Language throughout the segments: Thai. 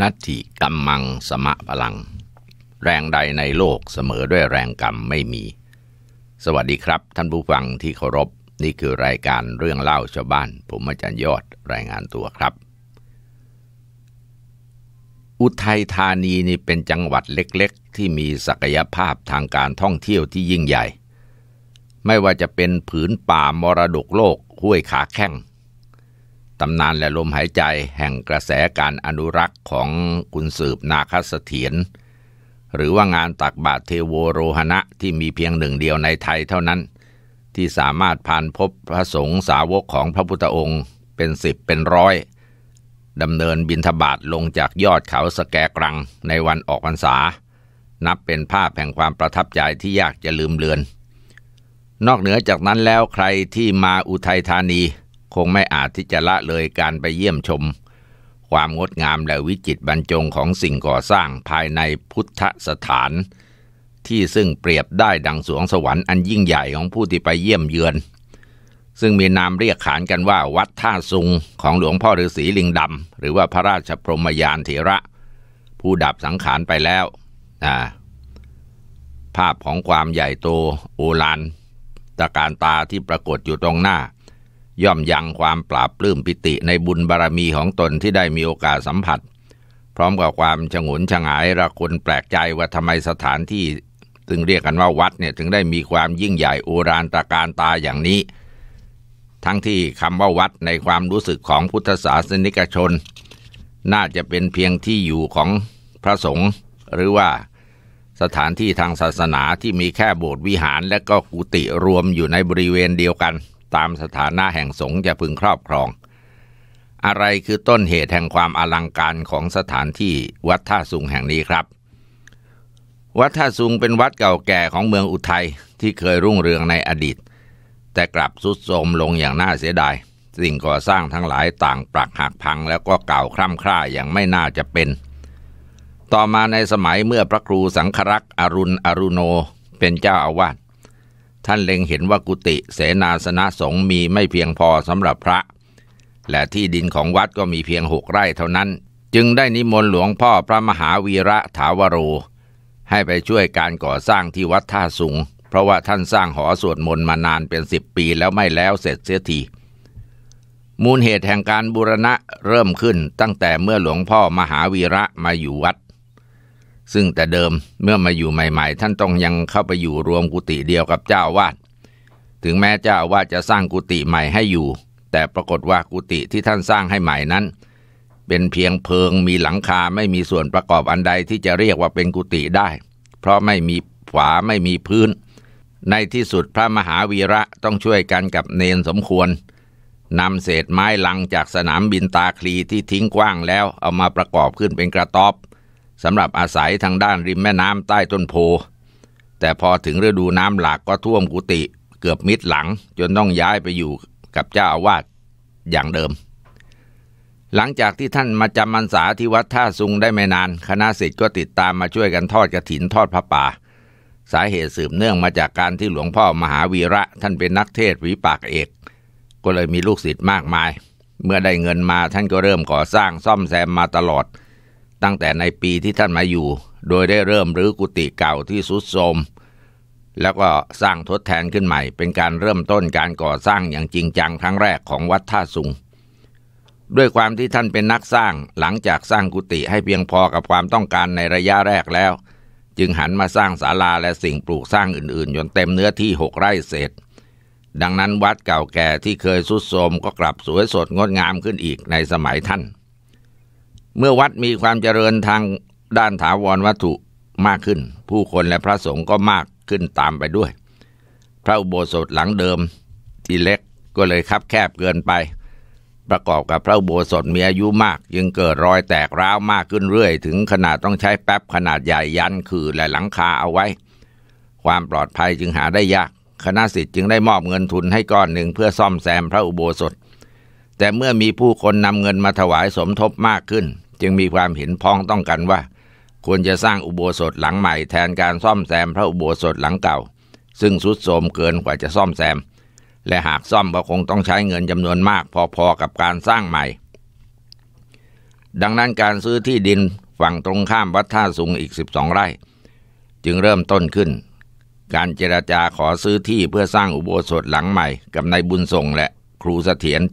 นัตถิกัมมังสมะพลัง แรงใดในโลกเสมอด้วยแรงกรรมไม่มี สวัสดีครับท่านผู้ฟังที่เคารพนี่คือรายการเรื่องเล่าชาวบ้าน ผมอาจารย์ยอด รายงานตัวครับ อุทัยธานีนี่เป็นจังหวัดเล็กๆ ที่มีศักยภาพทางการท่องเที่ยวที่ยิ่งใหญ่ ไม่ว่าจะเป็นผืนป่ามรดกโลกห้วยขาแข้งตำนานและลมหายใจแห่งกระแสการอนุรักษ์ของคุณสืบนาคเสถียรหรือว่างานตักบาตรเทโวโรหณะที่มีเพียงหนึ่งเดียวในไทยเท่านั้น ที่สามารถผ่านพบพระสงฆ์สาวกของพระพุทธองค์เป็นสิบเป็นร้อยดำเนินบินทบาทลงจากยอดเขาสแกกรังในวันออกพรรษา นับเป็นภาพแห่งความประทับใจที่ยากจะลืมเลือน นอกเหนือจากนั้นแล้วใครที่มาอุทัยธานีคงไม่อาจที่จะละเลยการไปเยี่ยมชม ความงดงามและวิจิตบรรจงของสิ่งก่อสร้างภายในพุทธสถาน ที่ซึ่งเปรียบได้ดังสวงสวรรค์อันยิ่งใหญ่ของผู้ที่ไปเยี่ยมเยือน ซึ่งมีนามเรียกขานกันว่าวัดท่าซุงของหลวงพ่อฤาษีลิงดำหรือว่าพระราชพรหมยานเถระ ผู้ดับสังขารไปแล้วาภาพของความใหญ่โตโอลานตะการตาที่ปรากฏอยู่ตรงหน้าย่อมยังความปราบปลื้มปิติในบุญบารรมีของตนที่ได้มีโอกาสสัมผัส พร้อมกับความฉงนฉงายระคนแปลกใจว่าทำไมสถานที่ซึงเรียกกันว่าวัดเนี่ยถึงได้มีความยิ่งใหญ่อุรานตาการตาอย่างนี้ ทั้งที่คำว่าวัดในความรู้สึกของพุทธศาสนิกชน น่าจะเป็นเพียงที่อยู่ของพระสงฆ์หรือว่าสถานที่ทางศาสนาที่มีแค่โบสถ์วิหาร และก็กุฏิรวมอยู่ในบริเวณเดียวกันตามสถานะแห่งสงฆ์จะพึงครอบครอง อะไรคือต้นเหตุแห่งความอลังการของสถานที่วัดท่าสุงแห่งนี้ครับ วัดท่าสุงเป็นวัดเก่าแก่ของเมืองอุทัยที่เคยรุ่งเรืองในอดีต แต่กลับทรุดโทรมลงอย่างน่าเสียดาย สิ่งก่อสร้างทั้งหลายต่างปรักหักพังแล้วก็เก่าคร่ำคร่าอย่างไม่น่าจะเป็น ต่อมาในสมัยเมื่อพระครูสังครักษ์อรุณอรุโนเป็นเจ้าอาวาสท่านเล็งเห็นว่ากุฏิเสนาสนะสงฆ์มีไม่เพียงพอสำหรับพระ และที่ดินของวัดก็มีเพียงหกไร่เท่านั้น จึงได้นิมนต์หลวงพ่อพระมหาวีระถาวโร ให้ไปช่วยการก่อสร้างที่วัดท่าสูงเพราะว่าท่านสร้างหอสวดมนต์มานานเป็นสิบปีแล้วไม่แล้วเสร็จเสียที มูลเหตุแห่งการบูรณะเริ่มขึ้นตั้งแต่เมื่อหลวงพ่อมหาวีระมาอยู่วัดซึ่งแต่เดิมเมื่อมาอยู่ใหม่ ๆ ท่านต้องยังเข้าไปอยู่รวมกุฏิเดียวกับเจ้าวาดถึงแม้เจ้าวาดจะสร้างกุฏิใหม่ให้อยู่ แต่ปรากฏว่ากุฏิที่ท่านสร้างให้ใหม่นั้น เป็นเพียงเพิงมีหลังคาไม่มีส่วนประกอบอันใดที่จะเรียกว่าเป็นกุฏิได้ เพราะไม่มีฝาไม่มีพื้น ในที่สุดพระมหาวีระต้องช่วยกันกับเนนสมควรนำเศษไม้ลังจากสนามบินตาคลีที่ทิ้งกว้างแล้วเอามาประกอบขึ้นเป็นกระต๊อบสำหรับอาศัยทางด้านริมแม่น้ำใต้ต้นโพ แต่พอถึงฤดูน้ำหลากก็ท่วมกุฏิเกือบมิดหลังจนต้องย้ายไปอยู่กับเจ้าอาวาสอย่างเดิม หลังจากที่ท่านมาจำมันสาที่วัดท่าซุงได้ไม่นานคณะสิทธิ์ก็ติดตามมาช่วยกันทอดกระถินทอดพระป่า สาเหตุสืบเนื่องมาจากการที่หลวงพ่อมหาวีระท่านเป็นนักเทศวิปากเอก ก็เลยมีลูกศิษย์มากมาย เมื่อได้เงินมาท่านก็เริ่มก่อสร้างซ่อมแซมมาตลอดตั้งแต่ในปีที่ท่านมาอยู่ โดยได้เริ่มรื้อกุฏิเก่าที่สุดโทมแล้วก็สร้างทดแทนขึ้นใหม่ เป็นการเริ่มต้นการก่อสร้างอย่างจริงจังครั้งแรกของวัดท่าสุง ด้วยความที่ท่านเป็นนักสร้างหลังจากสร้างกุฏิให้เพียงพอกับความต้องการในระยะแรกแล้ว จึงหันมาสร้างศาลาและสิ่งปลูกสร้างอื่นๆ จนเต็มเนื้อที่หกไร่เศษ ดังนั้นวัดเก่าแก่ที่เคยสุดโทมก็กลับสวยสดงดงามขึ้นอีกในสมัยท่านเมื่อวัดมีความเจริญทางด้านถาวรวัตถุมากขึ้น ผู้คนและพระสงฆ์ก็มากขึ้นตามไปด้วย พระอุโบสถหลังเดิมที่เล็กก็เลยคับแคบเกินไป ประกอบกับพระอุโบสถมีอายุมากยึงเกิดรอยแตกร้าวมากขึ้นเรื่อย ถึงขนาดต้องใช้แป๊บขนาดใหญ่ยันคือและหลังคาเอาไว้ ความปลอดภัยจึงหาได้ยากคณะสิทธิ์จึงได้มอบเงินทุนให้ก้อนหนึ่งเพื่อซ่อมแซมพระอุโบสถแต่เมื่อมีผู้คนนำเงินมาถวายสมทบมากขึ้น จึงมีความเห็นพ้องต้องกันว่า ควรจะสร้างอุโบสถหลังใหม่แทนการซ่อมแซมพระอุโบสถหลังเก่า ซึ่งสุดโทรมเกินกว่าจะซ่อมแซมและหากซ่อมก็คงต้องใช้เงินจำนวนมากพอๆกับการสร้างใหม่ ดังนั้นการซื้อที่ดินฝั่งตรงข้ามวัดท่าสุงอีก12ไร่ จึงเริ่มต้นขึ้น การเจราจาขอซื้อที่เพื่อสร้างอุโบสถหลังใหม่กับนายบุญส่งและครูเสถียร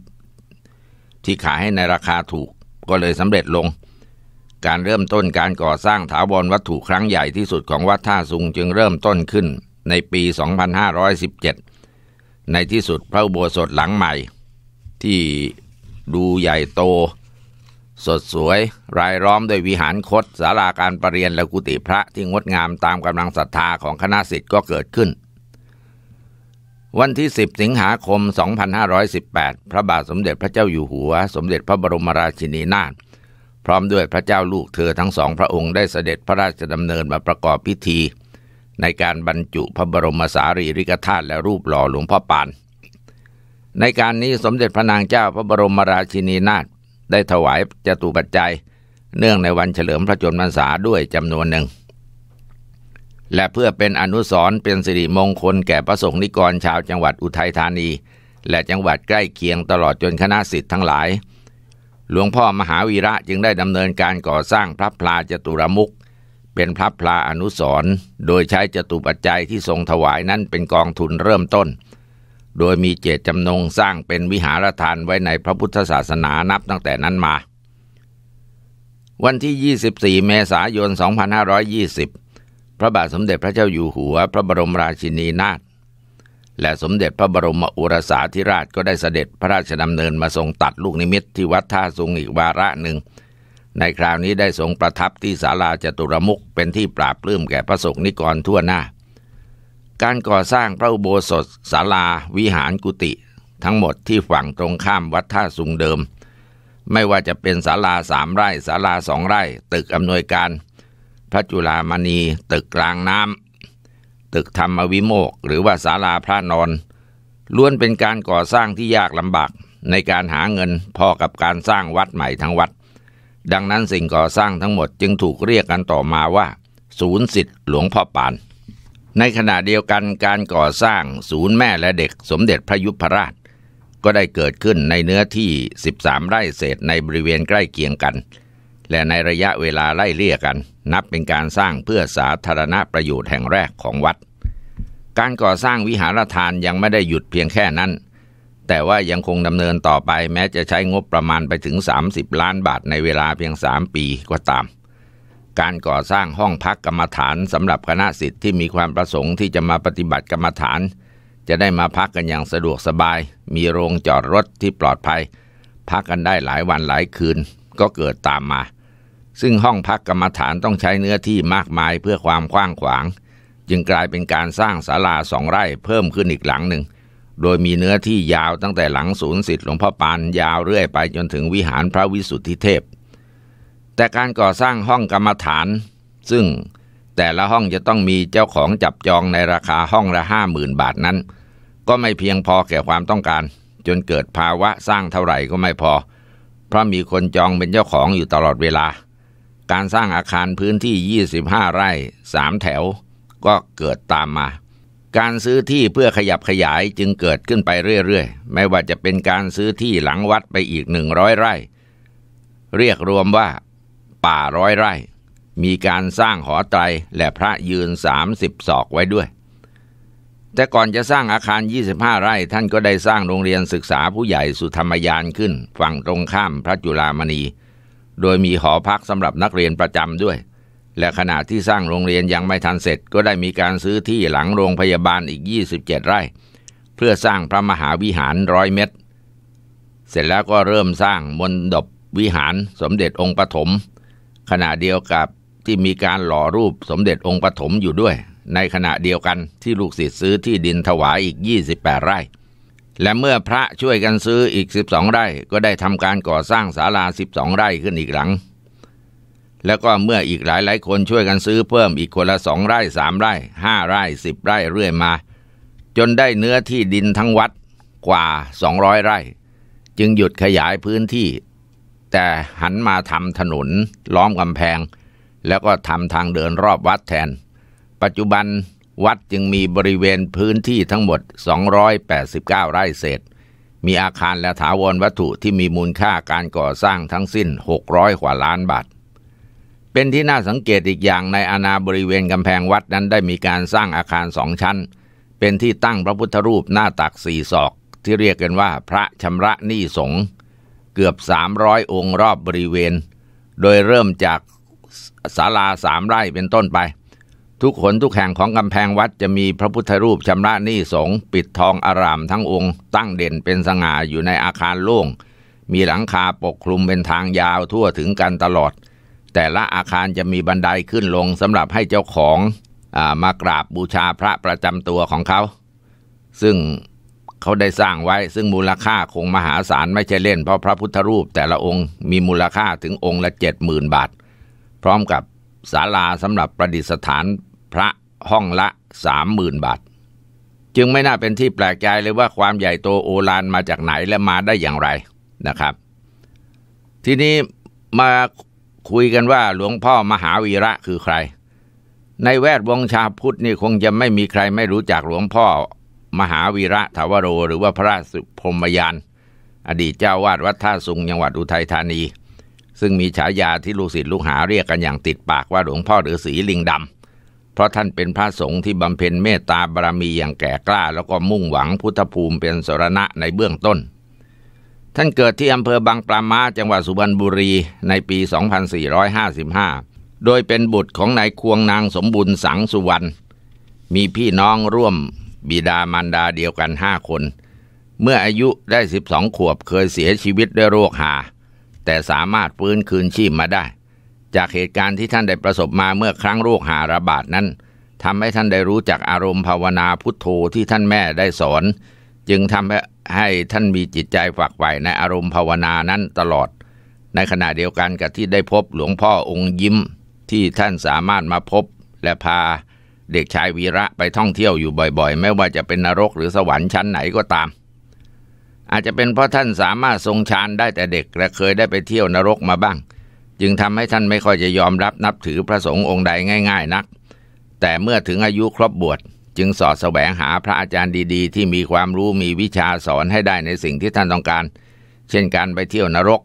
ที่ขายให้ในราคาถูกก็เลยสำเร็จลง การเริ่มต้นการก่อสร้างถาวรวัตถุครั้งใหญ่ที่สุดของวัดท่าซุงจึงเริ่มต้นขึ้นในปี 2517 ในที่สุดพระอุโบสถหลังใหม่ที่ดูใหญ่โตสดสวยรายล้อมด้วยวิหารคดศาลาการประเรียนและกุฏิพระที่งดงามตามกำลังศรัทธาของคณะสิทธิ์ก็เกิดขึ้นวันที่ 10 สิงหาคม 2518 พระบาทสมเด็จพระเจ้าอยู่หัวสมเด็จพระบรมราชินีนาถพร้อมด้วยพระเจ้าลูกเธอทั้งสองพระองค์ได้เสด็จพระราชดำเนินมาประกอบพิธี ในการบรรจุพระบรมสารีริกธาตุและรูปหล่อหลวงพ่อปาน ในการนี้สมเด็จพระนางเจ้าพระบรมราชินีนาถได้ถวายจตุปัจจัย เนื่องในวันเฉลิมพระชนมพรรษาด้วยจำนวนหนึ่งและเพื่อเป็นอนุสร์เป็นสิริมงคลแก่พระสงฆ์นิกรชาวจังหวัดอุทัยธานี และจังหวัดใกล้เคียงตลอดจนคณะสิทธิ์ทั้งหลาย หลวงพ่อมหาวีระจึงได้ดำเนินการก่อสร้างพระพลาจตุรมุขเป็นพระพลาอนุสร์โดยใช้จตุปัจจัยที่ทรงถวายนั้นเป็นกองทุนเริ่มต้น โดยมีเจตจำนงสร้างเป็นวิหารทานไว้ในพระพุทธศาสนานับตั้งแต่นั้นมา วันที่ 24 เมษายน 2520พระบาทสมเด็จพระเจ้าอยู่หัวพระบรมราชินีนาถและสมเด็จพระบรมอุรสาธิราชก็ได้เสด็จพระราชดำเนินมาทรงตัดลูกนิมิตที่วัดท่าสุงอีกวาระหนึ่ง ในคราวนี้ได้ทรงประทับที่ศาลาจตุรมุกเป็นที่ปราบปลื้มแก่พระสงฆ์นิกรทั่วหน้า การก่อสร้างพระอุโบสถศาลา วิหารกุฏิทั้งหมดที่ฝั่งตรงข้ามวัดท่าสุงเดิม ไม่ว่าจะเป็นศาลาสามไร่ ศาลาสองไร่ ตึกอำนวยการพระจุลามณีตึกกลางน้ำตึกธรรมวิโมก หรือว่าศาลาพระนอนล้วนเป็นการก่อสร้างที่ยากลำบากในการหาเงินพอกับการสร้างวัดใหม่ทั้งวัดดังนั้นสิ่งก่อสร้างทั้งหมดจึงถูกเรียกกันต่อมาว่า ศูนย์สิทธิ์หลวงพ่อปาน ในขณะเดียวกันการก่อสร้างศูนย์แม่และเด็กสมเด็จพระยุพรราช ก็ได้เกิดขึ้นในเนื้อที่ 13 ไร่เศษในบริเวณใกล้เคียงกันและในระยะเวลาไล่เลี่ยกัน นับเป็นการสร้างเพื่อสาธารณประโยชน์แห่งแรกของวัด การก่อสร้างวิหารทานยังไม่ได้หยุดเพียงแค่นั้น แต่ว่ายังคงดำเนินต่อไป แม้จะใช้งบประมาณไปถึง 30 ล้านบาทในเวลาเพียง 3 ปีก็ตาม การก่อสร้างห้องพักกรรมฐานสำหรับคณะสิทธิ์ที่มีความประสงค์ที่จะมาปฏิบัติกรรมฐาน จะได้มาพักกันอย่างสะดวกสบาย มีโรงจอดรถที่ปลอดภัย พักกันได้หลายวันหลายคืนก็เกิดตามมาซึ่งห้องพักกรรมฐานต้องใช้เนื้อที่มากมายเพื่อความกว้างขวาง จึงกลายเป็นการสร้างศาลาสองไร่เพิ่มขึ้นอีกหลังหนึ่งโดยมีเนื้อที่ยาวตั้งแต่หลังศูนย์สิทธิ์หลวงพ่อปานยาวเรื่อยไปจนถึงวิหารพระวิสุทธิเทพ แต่การก่อสร้างห้องกรรมฐาน ซึ่งแต่ละห้องจะต้องมีเจ้าของจับจองในราคาห้องละห้าหมื่นบาทนั้น ก็ไม่เพียงพอแก่ความต้องการ จนเกิดภาวะสร้างเท่าไหร่ก็ไม่พอ เพราะมีคนจองเป็นเจ้าของอยู่ตลอดเวลาการสร้างอาคารพื้นที่ 25 ไร่3แถว ก็เกิดตามมา การซื้อที่เพื่อขยับขยายจึงเกิดขึ้นไปเรื่อย ๆ ไม่ว่าจะเป็นการซื้อที่หลังวัดไปอีก 100 ไร่ เรียกรวมว่าป่าร้อยไร่ มีการสร้างหอไตร และพระยืน30ศอกไว้ด้วย แต่ก่อนจะสร้างอาคาร 25 ไร่ ท่านก็ได้สร้างโรงเรียนศึกษาผู้ใหญ่สุธรรมยานขึ้นฝั่งตรงข้ามพระจุลามณีโดยมีหอพักสำหรับนักเรียนประจำด้วย และขณะที่สร้างโรงเรียนยังไม่ทันเสร็จก็ได้มีการซื้อที่หลังโรงพยาบาลอีก 27 ไร่ เพื่อสร้างพระมหาวิหารร้อยเมตร เสร็จแล้วก็เริ่มสร้างมณฑบวิหารสมเด็จองค์ปฐมขณะเดียวกับที่มีการหล่อรูปสมเด็จองค์ปฐมอยู่ด้วย ในขณะเดียวกันที่ลูกศิษย์ซื้อที่ดินถวายอีก 28 ไร่และเมื่อพระช่วยกันซื้ออีก 12ไร่ ก็ได้ทำการก่อสร้างศาลา 12 ไร่ขึ้นอีกหลัง แล้วก็เมื่ออีกหลายหลายคนช่วยกันซื้อเพิ่มอีกคนละสองไร่สามไร่ห้าไร่สิบไร่เรื่อยมาจนได้เนื้อที่ดินทั้งวัดกว่า 200 ไร่ จึงหยุดขยายพื้นที่ แต่หันมาทำถนนล้อมกำแพง แล้วก็ทำทางเดินรอบวัดแทน ปัจจุบันวัดจึงมีบริเวณพื้นที่ทั้งหมด 289 ไร่เศษ มีอาคารและถาวรวัตถุที่มีมูลค่าการก่อสร้างทั้งสิ้น 600กว่าล้านบาท เป็นที่น่าสังเกตอีกอย่างในอาณาบริเวณกำแพงวัดนั้นได้มีการสร้างอาคารสองชั้น เป็นที่ตั้งพระพุทธรูปหน้าตักสี่ศอกที่เรียกกันว่าพระชำระหนี้สงเกือบ 300 องค์รอบบริเวณ โดยเริ่มจากศาลาสามไร่เป็นต้นไปทุกขนทุกแห่งของกำแพงวัดจะมีพระพุทธรูปชำระนี่สงปิดทองอารามทั้งองค์ ตั้งเด่นเป็นสง่าอยู่ในอาคารโล่งมีหลังคาปกคลุมเป็นทางยาวทั่วถึงกันตลอด แต่ละอาคารจะมีบันไดขึ้นลงสำหรับให้เจ้าของอามากราบบูชาพระประจำตัวของเขา ซึ่งเขาได้สร้างไว้ซึ่งมูลค่าคงมหาศาลไม่ใช่เล่น เพราะพระพุทธรูปแต่ละองค์มีมูลค่าถึงองค์ละเจ็ดหมื่นบาทพร้อมกับศาลาสำหรับประดิษฐานพระห้องละสามหมื่นบาท จึงไม่น่าเป็นที่แปลกใจเลยว่าความใหญ่โตโอฬานมาจากไหนและมาได้อย่างไรนะครับ ทีนี้มาคุยกันว่าหลวงพ่อมหาวีระคือใคร ในแวดวงชาพุทธนี่คงจะไม่มีใครไม่รู้จักหลวงพ่อ มหาวีระถาวโร หรือว่าพระสุพรมยาน อดีตเจ้าวาดวัดท่าสุงจังหวัดอุทัยธานี ซึ่งมีฉายาที่ลูกศิษย์ลูกหาเรียกกันอย่างติดปากว่าหลวงพ่อหรือสีลิงดำเพราะท่านเป็นพระสงฆ์ที่บำเพ็ญเมตตาบารมีอย่างแก่กล้าแล้วก็มุ่งหวังพุทธภูมิเป็นสรณะในเบื้องต้น ท่านเกิดที่อำเภอบางปลามาจังหวัดสุพรรณบุรีในปี 2455 โดยเป็นบุตรของนายควงนางสมบุญสังสุวรรณมีพี่น้องร่วมบิดามารดาเดียวกันห้าคน เมื่ออายุได้ 12 ขวบเคยเสียชีวิตด้วยโรคหาแต่สามารถฟื้นคืนชีพมาได้จากเหตุการณ์ที่ท่านได้ประสบมาเมื่อครั้งโรคหาระบาดนั้นทำให้ท่านได้รู้จักอารมณ์ภาวนาพุทโธที่ท่านแม่ได้สอน จึงทำให้ท่านมีจิตใจฝักใฝ่ในอารมณ์ภาวนานั้นตลอด ในขณะเดียวกันกับที่ได้พบหลวงพ่อองค์ยิ้มที่ท่านสามารถมาพบและพาเด็กชายวีระไปท่องเที่ยวอยู่บ่อยๆไม่ว่าจะเป็นนรกหรือสวรรค์ชั้นไหนก็ตาม อาจจะเป็นเพราะท่านสามารถทรงฌานได้แต่เด็กและเคยได้ไปเที่ยวนรกมาบ้างจึงทำให้ท่านไม่ค่อยจะยอมรับนับถือพระสงฆ์องค์ใดง่ายๆนัก แต่เมื่อถึงอายุครบบวชจึงสอดแสวงหาพระอาจารย์ดีๆ ที่มีความรู้มีวิชาสอนให้ได้ในสิ่งที่ท่านต้องการ เช่นการไปเที่ยวนรก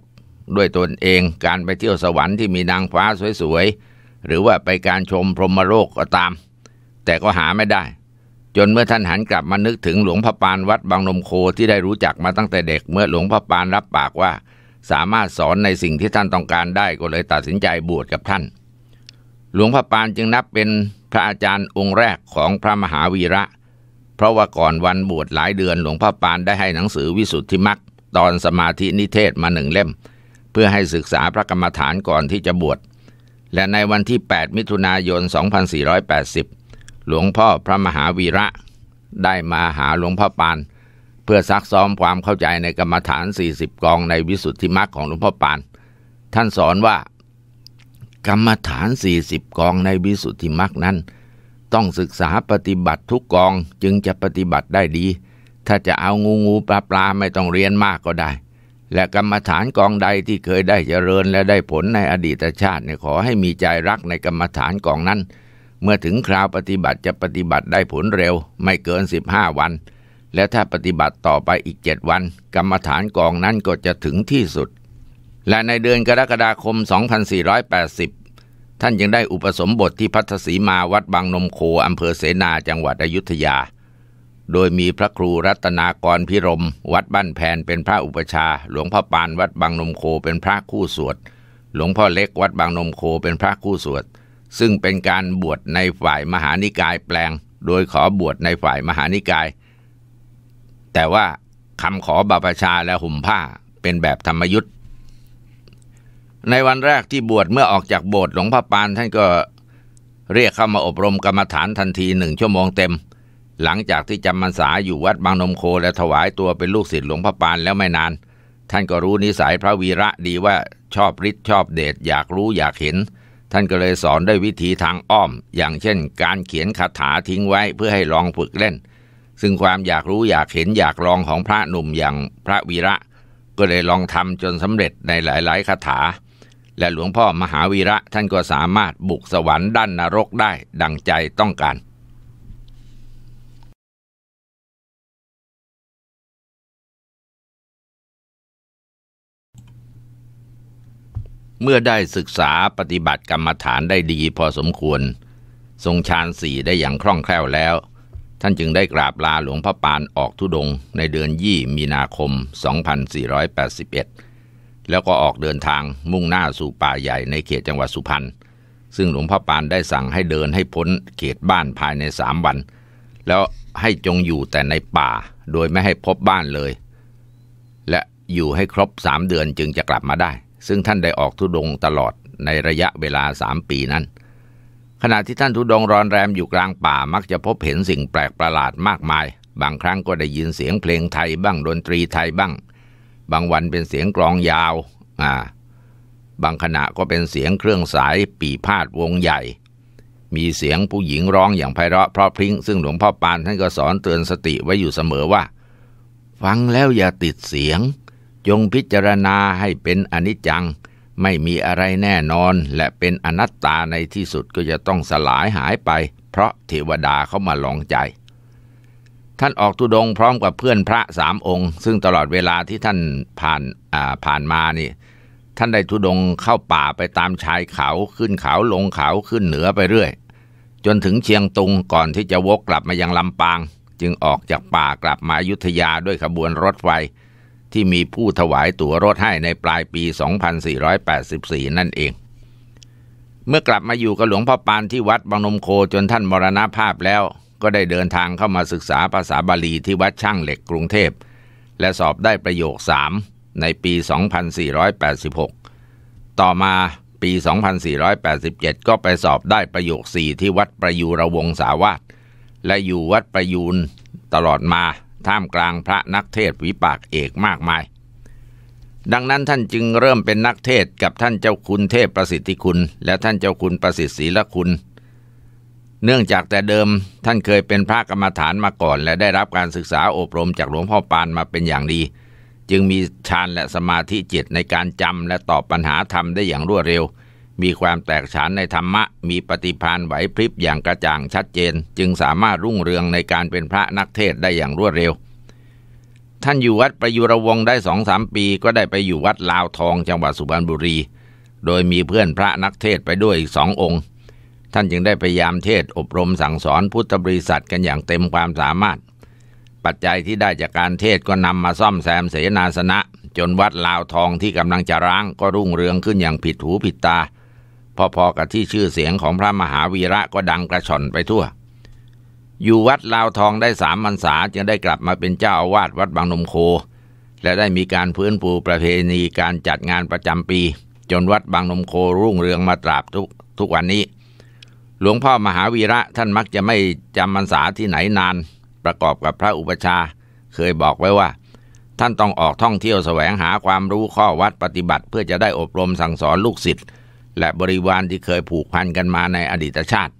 ด้วยตนเองการไปเที่ยวสวรรค์ที่มีนางฟ้าสวยๆ หรือว่าไปการชมพรหมโลกก็ตาม แต่ก็หาไม่ได้ จนเมื่อท่านหันกลับมานึกถึงหลวงพ่อปานวัดบางนมโคที่ได้รู้จักมาตั้งแต่เด็กเมื่อหลวงพ่อปานรับปากว่าสามารถสอนในสิ่งที่ท่านต้องการได้ก็เลยตัดสินใจบวชกับท่าน หลวงพ่อปานจึงนับเป็นพระอาจารย์องค์แรกของพระมหาวีระ เพราะว่าก่อนวันบวชหลายเดือนหลวงพ่อปานได้ให้หนังสือวิสุทธิมักตอนสมาธินิเทศมาหนึ่งเล่ม เพื่อให้ศึกษาพระกรรมฐานก่อนที่จะบวช และในวันที่ 8 มิถุนายน 2480 หลวงพ่อพระมหาวีระ ได้มาหาหลวงพ่อปานเพื่อซักซ้อมความเข้าใจในกรรมฐาน 40กองในวิสุทธิมรรคของหลวงพ่อปานท่านสอนว่า กรรมฐาน 40กองในวิสุทธิมรรคนั้น ต้องศึกษาปฏิบัติทุกกองจึงจะปฏิบัติได้ดี ถ้าจะเอางูงูปลาปลาไม่ต้องเรียนมากก็ได้ และกรรมฐานกองใดที่เคยได้เจริญและได้ผลในอดีตชาติเนี่ยขอให้มีใจรักในกรรมฐานกองนั้น เมื่อถึงคราวปฏิบัติจะปฏิบัติได้ผลเร็ว ไม่เกิน15วันและถ้าปฏิบัติต่อไปอีกเจ็ดวัน กรรมฐานกองนั้นก็จะถึงที่สุด และในเดือนกรกฎาคม 2480 ท่านยังได้อุปสมบทที่พัทสีมาวัดบางนมโคอำเภอเสนาจังหวัดอยุธยา โดยมีพระครูรัตนากรพิรม วัดบ้านแผนเป็นพระอุปชาหลวงพ่อปานวัดบางนมโคเป็นพระคู่สวด หลวงพ่อเล็กวัดบางนมโคเป็นพระคู่สวด ซึ่งเป็นการบวชในฝ่ายมหานิกายแปลงโดยขอบวชในฝ่ายมหานิกายแต่ว่าคำขอบาปชาและห่มผ้าเป็นแบบธรรมยุทธ์ ในวันแรกที่บวชเมื่อออกจากโบสถ์หลวงพ่อปาน ท่านก็เรียกเข้ามาอบรมกรรมฐานทันทีหนึ่งชั่วโมงเต็ม หลังจากที่จำมันสาอยู่วัดบางนมโคและถวายตัวเป็นลูกศิษย์หลวงพ่อปานแล้วไม่นาน ท่านก็รู้นิสัยพระวีระดีว่าชอบฤทธิ์ชอบเดชอยากรู้อยากเห็น ท่านก็เลยสอนด้วยวิธีทางอ้อม อย่างเช่น การเขียนคาถาทิ้งไว้เพื่อให้ลองฝึกเล่นซึ่งความอยากรู้อยากเห็นอยากลองของพระหนุ่มอย่างพระวีระก็เลยลองทำจนสำเร็จในหลายๆคาถา และหลวงพ่อมหาวีระท่านก็สามารถบุกสวรรค์ด้านนรกได้ดังใจต้องการเมื่อได้ศึกษาปฏิบัติกรรมฐานได้ดีพอสมควร ทรงฌานสี่ได้อย่างคล่องแคล่วแล้วท่านจึงได้กราบลาหลวงพ่อปานออกทุดงในเดือนยี่มีนาคม 2481 แล้วก็ออกเดินทางมุ่งหน้าสู่ป่าใหญ่ในเขตจังหวัดสุพรรณ ซึ่งหลวงพ่อปานได้สั่งให้เดินให้พ้นเขตบ้านภายในสามวัน แล้วให้จงอยู่แต่ในป่าโดยไม่ให้พบบ้านเลย และอยู่ให้ครบสามเดือนจึงจะกลับมาได้ ซึ่งท่านได้ออกทุดงตลอดในระยะเวลาสามปีนั้นขณะที่ท่านทุดงรอนแรมอยู่กลางป่ามักจะพบเห็นสิ่งแปลกประหลาดมากมาย บางครั้งก็ได้ยินเสียงเพลงไทยบ้างดนตรีไทยบ้าง บางวันเป็นเสียงกลองยาวอ่าบางขณะก็เป็นเสียงเครื่องสายปีพาดวงใหญ่ มีเสียงผู้หญิงร้องอย่างไพเราะเพราะพริ้ง ซึ่งหลวงพ่อปานท่านก็สอนเตือนสติไว้อยู่เสมอว่า ฟังแล้วอย่าติดเสียง จงพิจารณาให้เป็นอนิจจังไม่มีอะไรแน่นอน และเป็นอนัตตาในที่สุดก็จะต้องสลายหายไป เพราะเทวดาเขามาหลองใจ ท่านออกตุดงพร้อมกับเพื่อนพระสามองค์ซึ่งตลอดเวลาที่ท่านผ่านผ่านมานี่ ท่านได้ทุดงเข้าป่าไปตามชายเขาขึ้นเขาลงเขาขึ้นเหนือไปเรื่อย จนถึงเชียงตุงก่อนที่จะวกกลับมายังลำปาง จึงออกจากป่ากลับมายุทธยาด้วยขบวนรถไฟที่มีผู้ถวายตั๋วรถให้ในปลายปี 2484 นั่นเอง เมื่อกลับมาอยู่กับหลวงพ่อปานที่วัดบางนมโคจนท่านมรณภาพแล้ว ก็ได้เดินทางเข้ามาศึกษาภาษาบาลีที่วัดช่างเหล็กกรุงเทพ และสอบได้ประโยค 3 ในปี 2486 ต่อมาปี 2487 ก็ไปสอบได้ประโยค 4 ที่วัดประยูรวงสาวาสและอยู่วัดประยูนตลอดมาท่ามกลางพระนักเทศวิปากเอกมากมาย ดังนั้นท่านจึงเริ่มเป็นนักเทศกับท่านเจ้าคุณเทพประสิทธิคุณและท่านเจ้าคุณประสิทธิศรีลคุณ เนื่องจากแต่เดิม ท่านเคยเป็นพระกรรมฐานมาก่อน และได้รับการศึกษาอบรมจากหลวงพ่อปานมาเป็นอย่างดี จึงมีฌานและสมาธิจิตในการจำและตอบปัญหาธรรมได้อย่างรวดเร็วมีความแตกฉานในธรรมะ มีปฏิพานไหวพริบอย่างกระจ่างชัดเจน จึงสามารถรุ่งเรืองในการเป็นพระนักเทศได้อย่างรวดเร็ว ท่านอยู่วัดประยุรวงได้สองสามปีก็ได้ไปอยู่วัดลาวทองจังหวัดสุพรรณบุรี โดยมีเพื่อนพระนักเทศไปด้วยอีกสององค์ ท่านจึงได้พยายามเทศอบรมสั่งสอนพุทธบริษัทกันอย่างเต็มความสามารถ ปัจจัยที่ได้จากการเทศก็นำมาซ่อมแซมเสนาสนะ จนวัดลาวทองที่กำลังจะร้างก็รุ่งเรืองขึ้นอย่างผิดหูผิดตาพอๆกับที่ชื่อเสียงของพระมหาวีระก็ดังกระชอนไปทั่ว อยู่วัดลาวทองได้สามพรรษาจึงได้กลับมาเป็นเจ้าอาวาสวัดบางนมโค และได้มีการพื้นปูประเพณีการจัดงานประจำปี จนวัดบางนมโครุ่งเรืองมาตราบทุกทุกวันนี้ หลวงพ่อมหาวีระท่านมักจะไม่จำพรรษาที่ไหนนาน ประกอบกับพระอุปชา เคยบอกไว้ว่า ท่านต้องออกท่องเที่ยวแสวงหาความรู้ข้อวัดปฏิบัติเพื่อจะได้อบรมสั่งสอนลูกศิษย์และบริวารที่เคยผูกพันกันมาในอดีตชาติ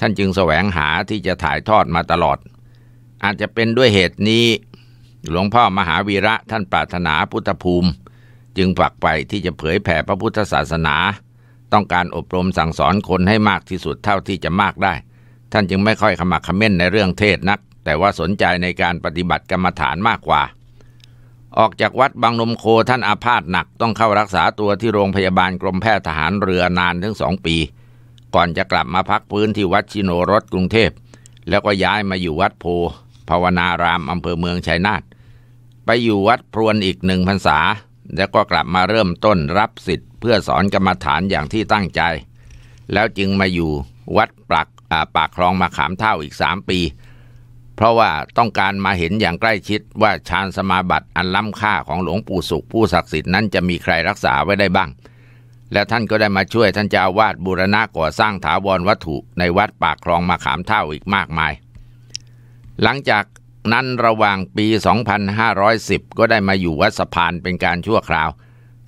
ท่านจึงแสวงหาที่จะถ่ายทอดมาตลอด อาจจะเป็นด้วยเหตุนี้ หลวงพ่อมหาวีระท่านปรารถนาพุทธภูมิ จึงฝักไปที่จะเผยแผ่พระพุทธศาสนา ต้องการอบรมสั่งสอนคนให้มากที่สุดเท่าที่จะมากได้ ท่านจึงไม่ค่อยขมักขม้นในเรื่องเทศนัก แต่ว่าสนใจในการปฏิบัติกรรมฐานมากกว่าออกจากวัดบางนมโคท่านอาพาธหนักต้องเข้ารักษาตัวที่โรงพยาบาลกรมแพทย์ทหารเรือนานถึงสองปี ก่อนจะกลับมาพักพื้นที่วัดชิโนรถกรุงเทพ แล้วก็ย้ายมาอยู่วัดโพภาวนารามอำเภอเมืองชัยนาทไปอยู่วัดพรวนอีกหนึ่งพรรษา แล้วก็กลับมาเริ่มต้นรับสิทธิ์เพื่อสอนกรรมฐานอย่างที่ตั้งใจ แล้วจึงมาอยู่วัดปากปากคลองมาขามเท่าอีกสามปีเพราะว่าต้องการมาเห็นอย่างใกล้ชิดว่าฌานสมาบัติอันล้ำค่าของหลวงปู่สุขผู้ศักดิ์สิทธิ์นั้นจะมีใครรักษาไว้ได้บ้าง และท่านก็ได้มาช่วยท่านเจ้าวาดบูรณะก่อสร้างถาวรวัตถุในวัดปากคลองมาขามเท่าอีกมากมาย หลังจากนั้นระหว่างปี 2510 ก็ได้มาอยู่วัดสะพานเป็นการชั่วคราว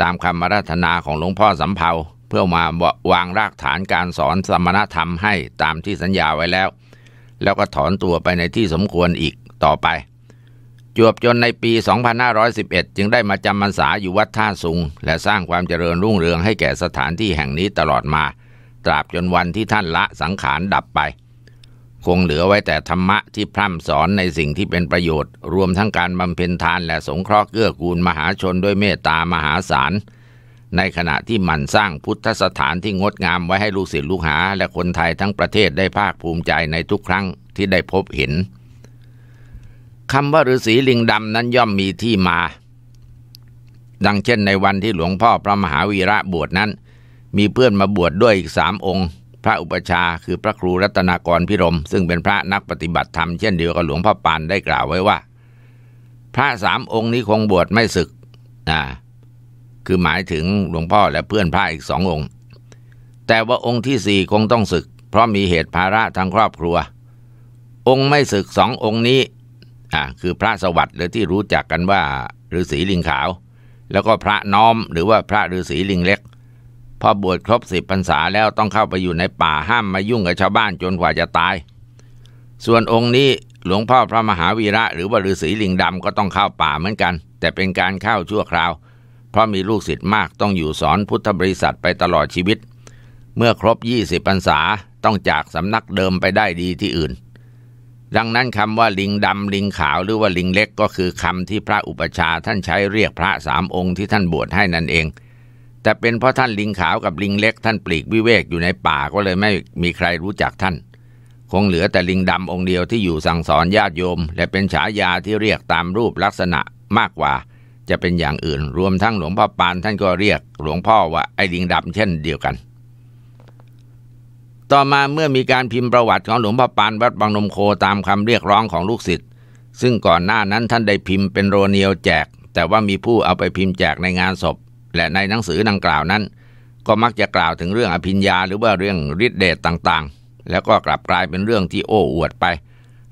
ตามคำรัตนาของหลวงพ่อสำเภาเพื่อมาวางรากฐานการสอนสมณธรรมให้ตามที่สัญญาไว้แล้วแล้วก็ถอนตัวไปในที่สมควรอีกต่อไป จวบจนในปี 2511 จึงได้มาจำพรรษาอยู่วัดท่าสุง และสร้างความเจริญรุ่งเรืองให้แก่สถานที่แห่งนี้ตลอดมา ตราบจนวันที่ท่านละสังขารดับไป คงเหลือไว้แต่ธรรมะที่พร่ำสอนในสิ่งที่เป็นประโยชน์ รวมทั้งการบำเพ็ญทานและสงเคราะห์เกื้อกูลมหาชนด้วยเมตตามหาศาลในขณะที่มันสร้างพุทธสถานที่งดงามไว้ให้ลูกศิษย์ลูกหา และคนไทยทั้งประเทศได้ภาคภูมิใจในทุกครั้งที่ได้พบเห็นคำว่าฤาษีลิงดำนั้นย่อมมีที่มา ดังเช่นในวันที่หลวงพ่อพระมหาวีระบวชนั้น มีเพื่อนมาบวชดด้วยอีกสามองค์ พระอุปชาคือพระครูรัตนากรพิรม ซึ่งเป็นพระนักปฏิบัติธรรม เช่นเดียวกับหลวงพ่อปานได้กล่าวไว้ว่า พระสามองค์นี้คงบวชไม่ศึก อ่าคือหมายถึงหลวงพ่อและเพื่อนพระอีกสององค์ แต่ว่าองค์ที่สี่คงต้องศึก เพราะมีเหตุภาระทางครอบครัว องค์ไม่ศึกสององค์นี้อ่าคือพระสวัสดิ์หรือที่รู้จักกันว่าฤาษีลิงขาว แล้วก็พระน้อมหรือว่าพระฤาษีลิงเล็ก พอบวชครบสิบพรรษาแล้วต้องเข้าไปอยู่ในป่าห้ามมายุ่งกับชาวบ้านจนกว่าจะตาย ส่วนองค์นี้หลวงพ่อพระมหาวีระ หรือว่าฤาษีลิงดำก็ต้องเข้าป่าเหมือนกัน แต่เป็นการเข้าชั่วคราวเพราะมีลูกศิษย์มาก ต้องอยู่สอนพุทธบริษัทไปตลอดชีวิต เมื่อครบยี่สิบพรรษาต้องจากสำนักเดิมไปได้ดีที่อื่น ดังนั้นคำว่าลิงดำ ลิงขาวหรือว่าลิงเล็กก็คือคำที่พระอุปชาท่านใช้เรียกพระสามองค์ที่ท่านบวชให้นั่นเอง แต่เป็นเพราะท่านลิงขาวกับลิงเล็กท่านปลีกวิเวกอยู่ในป่าก็เลยไม่มีใครรู้จักท่าน คงเหลือแต่ลิงดำองค์เดียวที่อยู่สั่งสอนญาติโยม และเป็นฉายาที่เรียกตามรูปลักษณะมากกว่าจะเป็นอย่างอื่นรวมทั้งหลวงพ่อปานท่านก็เรียกหลวงพ่อว่าไอ้ดิงดำเช่นเดียวกัน ต่อมาเมื่อมีการพิมพ์ประวัติของหลวงพ่อปานวัดบางนมโคตามคำเรียกร้องของลูกศิษย์ซึ่งก่อนหน้านั้นท่านได้พิมพ์เป็นโรเนียวแจก แต่ว่ามีผู้เอาไปพิมพ์แจกในงานศพ และในหนังสือดังกล่าวนั้น ก็มักจะกล่าวถึงเรื่องอภิญญาหรือว่าเรื่องฤทธิเดชต่างๆ แล้วก็กลับกลายเป็นเรื่องที่โอ้อวดไป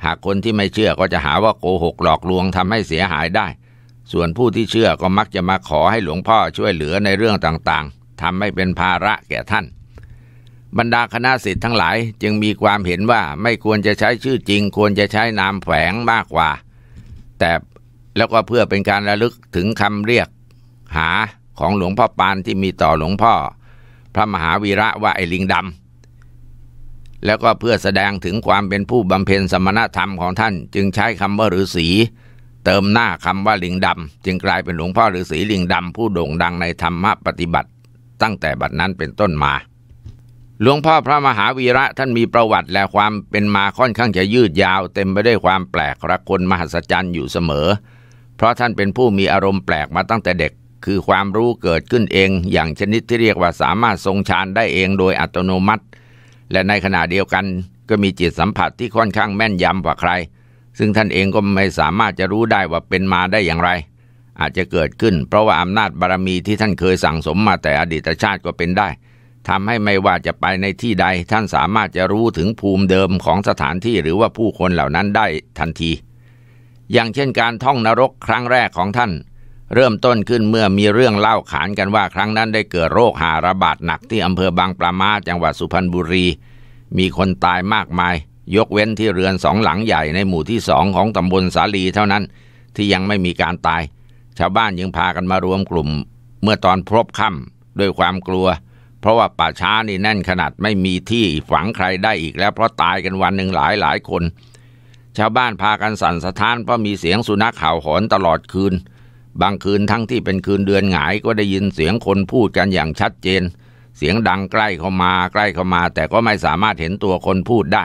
หากคนที่ไม่เชื่อก็จะหาว่าโกหกหลอกลวงทำให้เสียหายได้ส่วนผู้ที่เชื่อก็มักจะมาขอให้หลวงพ่อช่วยเหลือในเรื่องต่างๆ ทำให้เป็นภาระแก่ท่าน บรรดาคณะสิทธิ์ทั้งหลายจึงมีความเห็นว่าไม่ควรจะใช้ชื่อจริงควรจะใช้นามแฝงมากกว่า แต่แล้วก็เพื่อเป็นการระลึกถึงคำเรียก หาของหลวงพ่อปานที่มีต่อหลวงพ่อ พระมหาวีระว่าไอลิงดำแล้วก็เพื่อแสดงถึงความเป็นผู้บำเพ็ญสมณธรรมของท่านจึงใช้คำว่าฤาษีเติมหน้าคำว่าลิงดำจึงกลายเป็นหลวงพ่อฤาษีลิงดำผู้โด่งดังในธรรมปฏิบัติ ตั้งแต่บัดนั้นเป็นต้นมา หลวงพ่อพระมหาวีระท่านมีประวัติและความเป็นมาค่อนข้างจะยืดยาวเต็มไปด้วยความแปลกระคนมหัศจรรย์อยู่เสมอ เพราะท่านเป็นผู้มีอารมณ์แปลกมาตั้งแต่เด็ก คือความรู้เกิดขึ้นเองอย่างชนิดที่เรียกว่าสามารถทรงฌานได้เองโดยอัตโนมัติ และในขณะเดียวกันก็มีจิตสัมผัสที่ค่อนข้างแม่นยำกว่าใครซึ่งท่านเองก็ไม่สามารถจะรู้ได้ว่าเป็นมาได้อย่างไร อาจจะเกิดขึ้นเพราะว่าอำนาจบารมีที่ท่านเคยสั่งสมมาแต่อดีตชาติก็เป็นได้ทำให้ไม่ว่าจะไปในที่ใดท่านสามารถจะรู้ถึงภูมิเดิมของสถานที่หรือว่าผู้คนเหล่านั้นได้ทันที อย่างเช่นการท่องนรกครั้งแรกของท่าน เริ่มต้นขึ้นเมื่อมีเรื่องเล่าขานกันว่าครั้งนั้น ได้เกิดโรคหาระบาดหนักที่อำเภอบางปลามาจังหวัดสุพรรณบุรี มีคนตายมากมายยกเว้นที่เรือนสองหลังใหญ่ในหมู่ที่สองของตำบลสาลีเท่านั้นที่ยังไม่มีการตาย ชาวบ้านยังพากันมารวมกลุ่มเมื่อตอนพรบค่ำด้วยความกลัว เพราะว่าป่าช้านี่แน่นขนาดไม่มีที่ฝังใครได้อีกแล้วเพราะตายกันวันหนึ่งหลายหลายคน ชาวบ้านพากันสั่นสะท้านเพราะมีเสียงสุนัขเห่าหอนตลอดคืน บางคืนทั้งที่เป็นคืนเดือนหงายก็ได้ยินเสียงคนพูดกันอย่างชัดเจน เสียงดังใกล้เข้ามาใกล้เข้ามา แต่ก็ไม่สามารถเห็นตัวคนพูดได้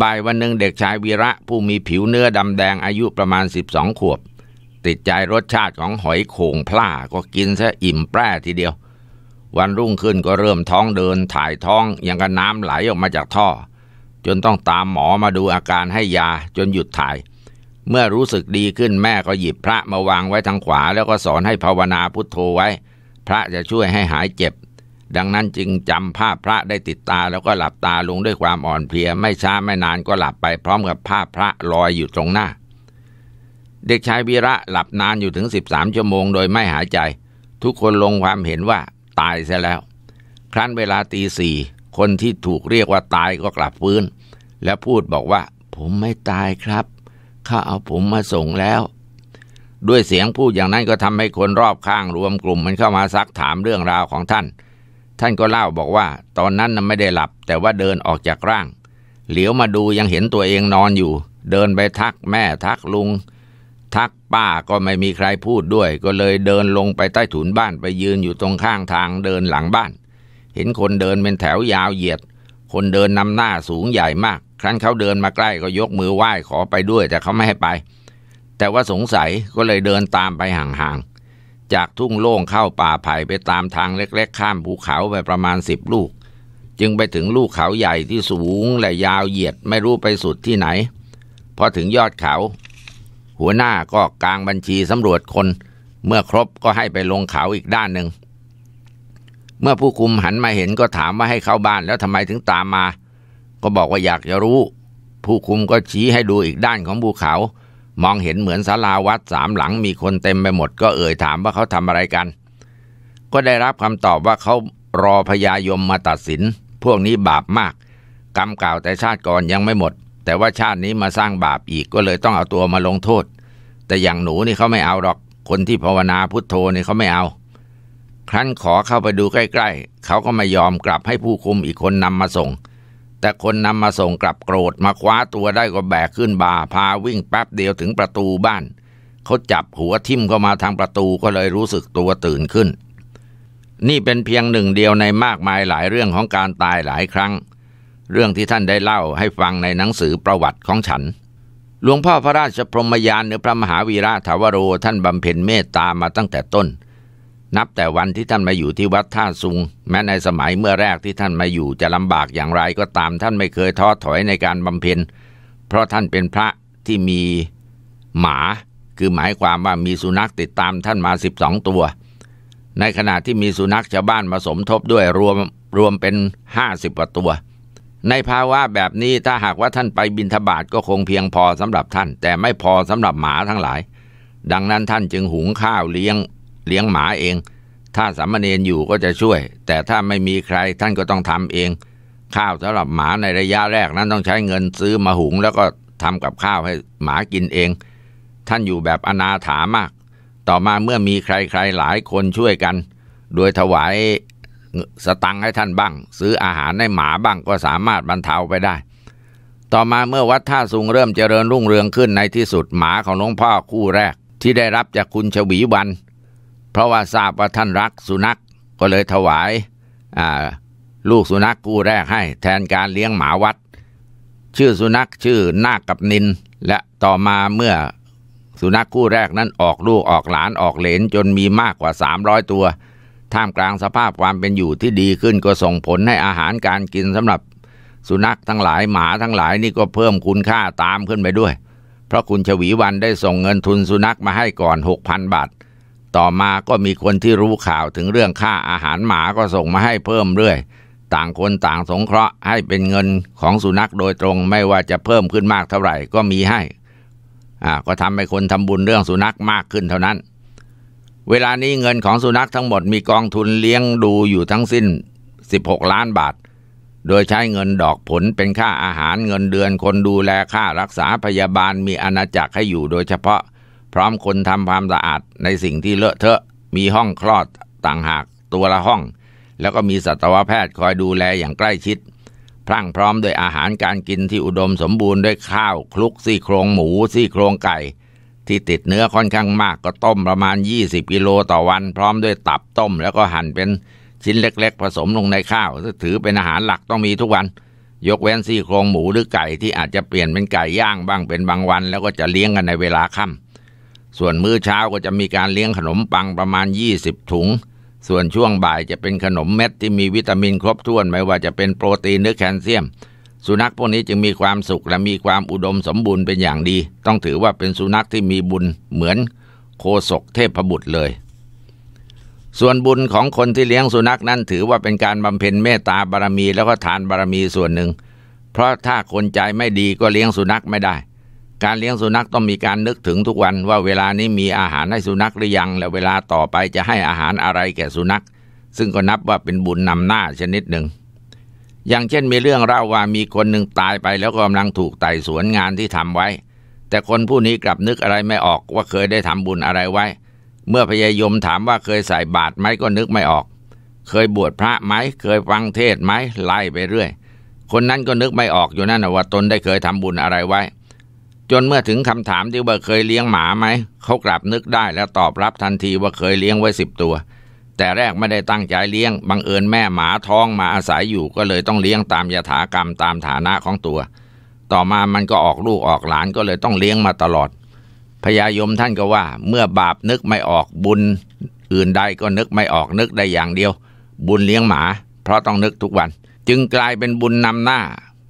บ่ายวันหนึ่งเด็กชายวีระผู้มีผิวเนื้อดำแดงอายุประมาณ12ขวบ ติดใจรสชาติของหอยโข่งพล่าก็กินซะอิ่มแปร่ทีเดียว วันรุ่งขึ้นก็เริ่มท้องเดินถ่ายท้องยังกับน้ำไหลออกมาจากท่อ จนต้องตามหมอมาดูอาการให้ยาจนหยุดถ่าย เมื่อรู้สึกดีขึ้นแม่ก็หยิบพระมาวางไว้ทางขวา แล้วก็สอนให้ภาวนาพุทโธไว้ พระจะช่วยให้หายเจ็บดังนั้นจึงจำภาพพระได้ติดตาแล้วก็หลับตาลงด้วยความอ่อนเพลีย ไม่ช้าไม่นานก็หลับไปพร้อมกับภาพพระลอยอยู่ตรงหน้า เด็กชายวีระหลับนานอยู่ถึง13 ชั่วโมงโดยไม่หายใจ ทุกคนลงความเห็นว่าตายซะแล้ว ครั้นเวลาตีสี่คนที่ถูกเรียกว่าตายก็กลับฟื้น และพูดบอกว่าผมไม่ตายครับ ข้าเอาผมมาส่งแล้ว ด้วยเสียงพูดอย่างนั้นก็ทำให้คนรอบข้างรวมกลุ่มมันเข้ามาซักถามเรื่องราวของท่านท่านก็เล่าบอกว่าตอนนั้นไม่ได้หลับแต่ว่าเดินออกจากร่างเหลียวมาดูยังเห็นตัวเองนอนอยู่ เดินไปทักแม่ทักลุงทักป้าก็ไม่มีใครพูดด้วย ก็เลยเดินลงไปใต้ถุนบ้านไปยืนอยู่ตรงข้างทางเดินหลังบ้าน เห็นคนเดินเป็นแถวยาวเหยียด คนเดินนำหน้าสูงใหญ่มาก ครั้นเขาเดินมาใกล้ก็ยกมือไหว้ขอไปด้วยแต่เขาไม่ให้ไป แต่ว่าสงสัยก็เลยเดินตามไปห่างจากทุ่งโล่งเข้าป่าไผ่ไปตามทางเล็ก ๆ ข้ามภูเขาไปประมาณสิบลูกจึงไปถึงลูกเขาใหญ่ที่สูงและยาวเหยียดไม่รู้ไปสุดที่ไหน พอถึงยอดเขา หัวหน้าก็กางบัญชีสำรวจคน เมื่อครบก็ให้ไปลงเขาอีกด้านหนึ่งเมื่อผู้คุมหันมาเห็นก็ถามว่าให้เข้าบ้านแล้วทำไมถึงตามมา ก็บอกว่าอยากจะรู้ ผู้คุมก็ชี้ให้ดูอีกด้านของภูเขามองเห็นเหมือนศาลาวัดสามหลังมีคนเต็มไปหมดก็เอ่ยถามว่าเขาทำอะไรกัน ก็ได้รับคำตอบว่าเขารอพญายมมาตัดสิน พวกนี้บาปมากกรรมเก่าแต่ชาติก่อนยังไม่หมด แต่ว่าชาตินี้มาสร้างบาปอีกก็เลยต้องเอาตัวมาลงโทษ แต่อย่างหนูนี่เขาไม่เอาหรอก คนที่ภาวนาพุทโธนี่เขาไม่เอาครั้นขอเข้าไปดูใกล้ ๆเขาก็ไม่ยอมกลับให้ผู้คุมอีกคนนำมาส่งแต่คนนำมาส่งกลับโกรธมาคว้าตัวได้ก็แบกขึ้นบ่าพาวิ่งแป๊บเดียวถึงประตูบ้านเขาจับหัวทิ่มเข้ามาทางประตูก็เลยรู้สึกตัวตื่นขึ้น นี่เป็นเพียงหนึ่งเดียวในมากมายหลายเรื่องของการตายหลายครั้ง เรื่องที่ท่านได้เล่าให้ฟังในหนังสือประวัติของฉันหลวงพ่อพระราชพรหมยานหรือพระมหาวีระถาวโรท่านบำเพ็ญเมตตามาตั้งแต่ต้นนับแต่วันที่ท่านมาอยู่ที่วัดท่าซุงแม้ในสมัยเมื่อแรกที่ท่านมาอยู่จะลำบากอย่างไร ก็ตามท่านไม่เคยท้อถอยในการบำเพ็ญเพราะท่านเป็นพระที่มีหมา คือหมายความว่ามีสุนัขติดตามท่านมาสิบสองตัว ในขณะที่มีสุนัขชาวบ้านมาสมทบด้วยรวมรวมเป็นห้าสิบกว่าตัว ในภาวะแบบนี้ถ้าหากว่าท่านไปบินทบาทก็คงเพียงพอสำหรับท่าน แต่ไม่พอสำหรับหมาทั้งหลาย ดังนั้นท่านจึงหุงข้าวเลี้ยงเลี้ยงหมาเอง ถ้าสามเณรอยู่ก็จะช่วย แต่ถ้าไม่มีใครท่านก็ต้องทำเอง ข้าวสำหรับหมาในระยะแรกนั้นต้องใช้เงินซื้อมาหุงแล้วก็ทำกับข้าวให้หมากินเอง ท่านอยู่แบบอนาถามาก ต่อมาเมื่อมีใครๆหลายคนช่วยกัน โดยถวายสตังให้ท่านบ้าง ซื้ออาหารให้หมาบ้างก็สามารถบรรเทาไปได้ ต่อมาเมื่อวัดท่าสูงเริ่มเจริญรุ่งเรืองขึ้นในที่สุดหมาของหลวงพ่อคู่แรก ที่ได้รับจากคุณชวีวันเพราะว่าทราบว่าท่านรักสุนัขกก็เลยถวายลูกสุนัขคู่แรกให้แทนการเลี้ยงหมาวัด ชื่อสุนัขชื่อนาคกับนิน และต่อมาเมื่อสุนัขคู่แรกนั้นออกลูกออกหลานออกเหลนจนมีมากกว่า 300 ตัว ท่ามกลางสภาพความเป็นอยู่ที่ดีขึ้นก็ส่งผลให้อาหารการกินสำหรับสุนัขทั้งหลายหมาทั้งหลายนี่ก็เพิ่มคุณค่าตามขึ้นไปด้วย เพราะคุณชวีวันได้ส่งเงินทุนสุนัขมาให้ก่อน6,000 บาทต่อมาก็มีคนที่รู้ข่าวถึงเรื่องค่าอาหารหมาก็ส่งมาให้เพิ่มเรื่อยต่างคนต่างสงเคราะห์ให้เป็นเงินของสุนัขโดยตรงไม่ว่าจะเพิ่มขึ้นมากเท่าไหร่ก็มีให้ อ่าก็ทำให้คนทำบุญเรื่องสุนัขมากขึ้นเท่านั้น เวลานี้เงินของสุนัขทั้งหมดมีกองทุนเลี้ยงดูอยู่ทั้งสิ้น16 ล้านบาทโดยใช้เงินดอกผลเป็นค่าอาหารเงินเดือน คนดูแลค่ารักษาพยาบาลมีอาณาจักรให้อยู่โดยเฉพาะพร้อมคนทำความสะอาดในสิ่งที่เลอะเทอะ มีห้องคลอดต่างหากตัวละห้อง แล้วก็มีสัตวแพทย์คอยดูแลอย่างใกล้ชิด พรั่งพร้อมด้วยอาหารการกินที่อุดมสมบูรณ์ด้วยข้าวคลุกซี่โครงหมูซี่โครงไก่ ที่ติดเนื้อค่อนข้างมากก็ต้มประมาณ 20กิโลต่อวัน พร้อมด้วยตับต้มแล้วก็หั่นเป็นชิ้นเล็กๆผสมลงในข้าวถือเป็นอาหารหลักต้องมีทุกวัน ยกเว้นซี่โครงหมูหรือไก่ที่อาจจะเปลี่ยนเป็นไก่ย่างบ้างเป็นบางวัน แล้วก็จะเลี้ยงกันในเวลาค่ำส่วนมื้อเช้าก็จะมีการเลี้ยงขนมปังประมาณ 20 ถุง ส่วนช่วงบ่ายจะเป็นขนมเม็ดที่มีวิตามินครบถ้วนไม่ว่าจะเป็นโปรตีนหรือแคลเซียม สุนัขพวกนี้จึงมีความสุขและมีความอุดมสมบูรณ์เป็นอย่างดี ต้องถือว่าเป็นสุนัขที่มีบุญเหมือนโคศก เทพบุตรเลย ส่วนบุญของคนที่เลี้ยงสุนัขนั้นถือว่าเป็นการบำเพ็ญเมตตาบารมีแล้วก็ทานบารมีส่วนหนึ่ง เพราะถ้าคนใจไม่ดีก็เลี้ยงสุนัขไม่ได้การเลี้ยงสุนัขต้องมีการนึกถึงทุกวันว่าเวลานี้มีอาหารให้สุนัขหรือยัง แล้วเวลาต่อไปจะให้อาหารอะไรแก่สุนัข ซึ่งก็นับว่าเป็นบุญนำหน้าชนิดหนึ่ง อย่างเช่นมีเรื่องเล่าว่ามีคนหนึ่งตายไปแล้วกำลังถูกไต่สวนงานที่ทำไว้ แต่คนผู้นี้กลับนึกอะไรไม่ออกว่าเคยได้ทำบุญอะไรไว้ เมื่อพยายมถามว่าเคยใส่บาตรไหมก็นึกไม่ออก เคยบวชพระไหมเคยฟังเทศไหมไล่ไปเรื่อยคนนั้นก็นึกไม่ออกอยู่นั่นนะว่าตนได้เคยทำบุญอะไรไว้จนเมื่อถึงคำถามที่ว่าเคยเลี้ยงหมาไหมเขากลับนึกได้ และตอบรับทันทีว่าเคยเลี้ยงไว้สิบตัว แต่แรกไม่ได้ตั้งใจเลี้ยงบังเอิญแม่หมาท้องมาอาศัยอยู่ก็เลยต้องเลี้ยงตามยถากรรมตามฐานะของตัว ต่อมามันก็ออกลูกออกหลานก็เลยต้องเลี้ยงมาตลอดพญายมท่านก็ว่าเมื่อบาปนึกไม่ออกบุญอื่นใดก็นึกไม่ออกนึกได้อย่างเดียว บุญเลี้ยงหมา เพราะต้องนึกทุกวัน จึงกลายเป็นบุญนำหน้า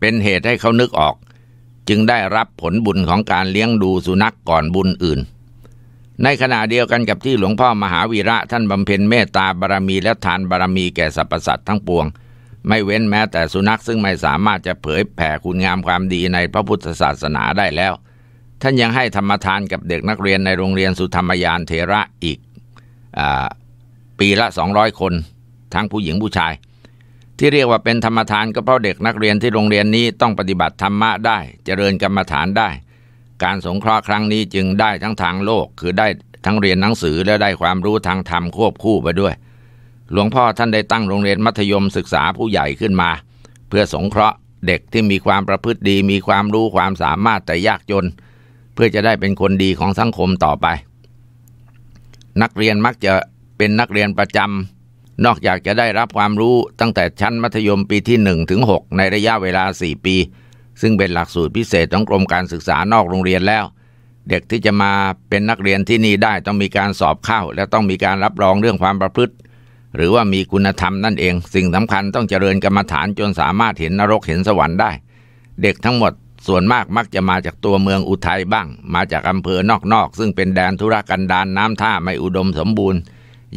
เป็นเหตุให้เขานึกออกจึงได้รับผลบุญของการเลี้ยงดูสุนัขกก่อนบุญอื่น ในขณะเดียวกันกับที่หลวงพ่อมหาวีระท่านบำเพ็ญเมตตาบารมีและทานบารมีแก่สรรพสัตว์ทั้งปวง ไม่เว้นแม้แต่สุนัขซึ่งไม่สามารถจะเผยแผ่คุณงามความดีในพระพุทธศาสนาได้แล้ว ท่านยังให้ธรรมทานกับเด็กนักเรียนในโรงเรียนสุธรรมยานเทระอีกอปีละ 200 คน ทั้งผู้หญิงผู้ชายที่เรียกว่าเป็นธรรมทานก็เพราะเด็กนักเรียนที่โรงเรียนนี้ต้องปฏิบัติธรรมะได้ เจริญกรรมฐานได้ การสงเคราะห์ครั้งนี้จึงได้ทั้งทางโลก คือได้ทั้งเรียนหนังสือและได้ความรู้ทางธรรมควบคู่ไปด้วย หลวงพ่อท่านได้ตั้งโรงเรียนมัธยมศึกษาผู้ใหญ่ขึ้นมา เพื่อสงเคราะห์เด็กที่มีความประพฤติดี มีความรู้ความสามารถแต่ยากจน เพื่อจะได้เป็นคนดีของสังคมต่อไป นักเรียนมักจะเป็นนักเรียนประจำนอกจากจะได้รับความรู้ตั้งแต่ชั้นมัธยมปีที่1ถึง6ในระยะเวลา 4 ปี ซึ่งเป็นหลักสูตรพิเศษของกรมการศึกษานอกโรงเรียนแล้ว เด็กที่จะมาเป็นนักเรียนที่นี่ได้ต้องมีการสอบเข้า และต้องมีการรับรองเรื่องความประพฤติ หรือว่ามีคุณธรรมนั่นเอง สิ่งสำคัญต้องเจริญกรรมฐานจนสามารถเห็นนรกเห็นสวรรค์ได้ เด็กทั้งหมดส่วนมากมักจะมาจากตัวเมืองอุทัยบ้าง มาจากอำเภอนอกๆซึ่งเป็นแดนธุรกันดารนน้ำท่าไม่อุดมสมบูรณ์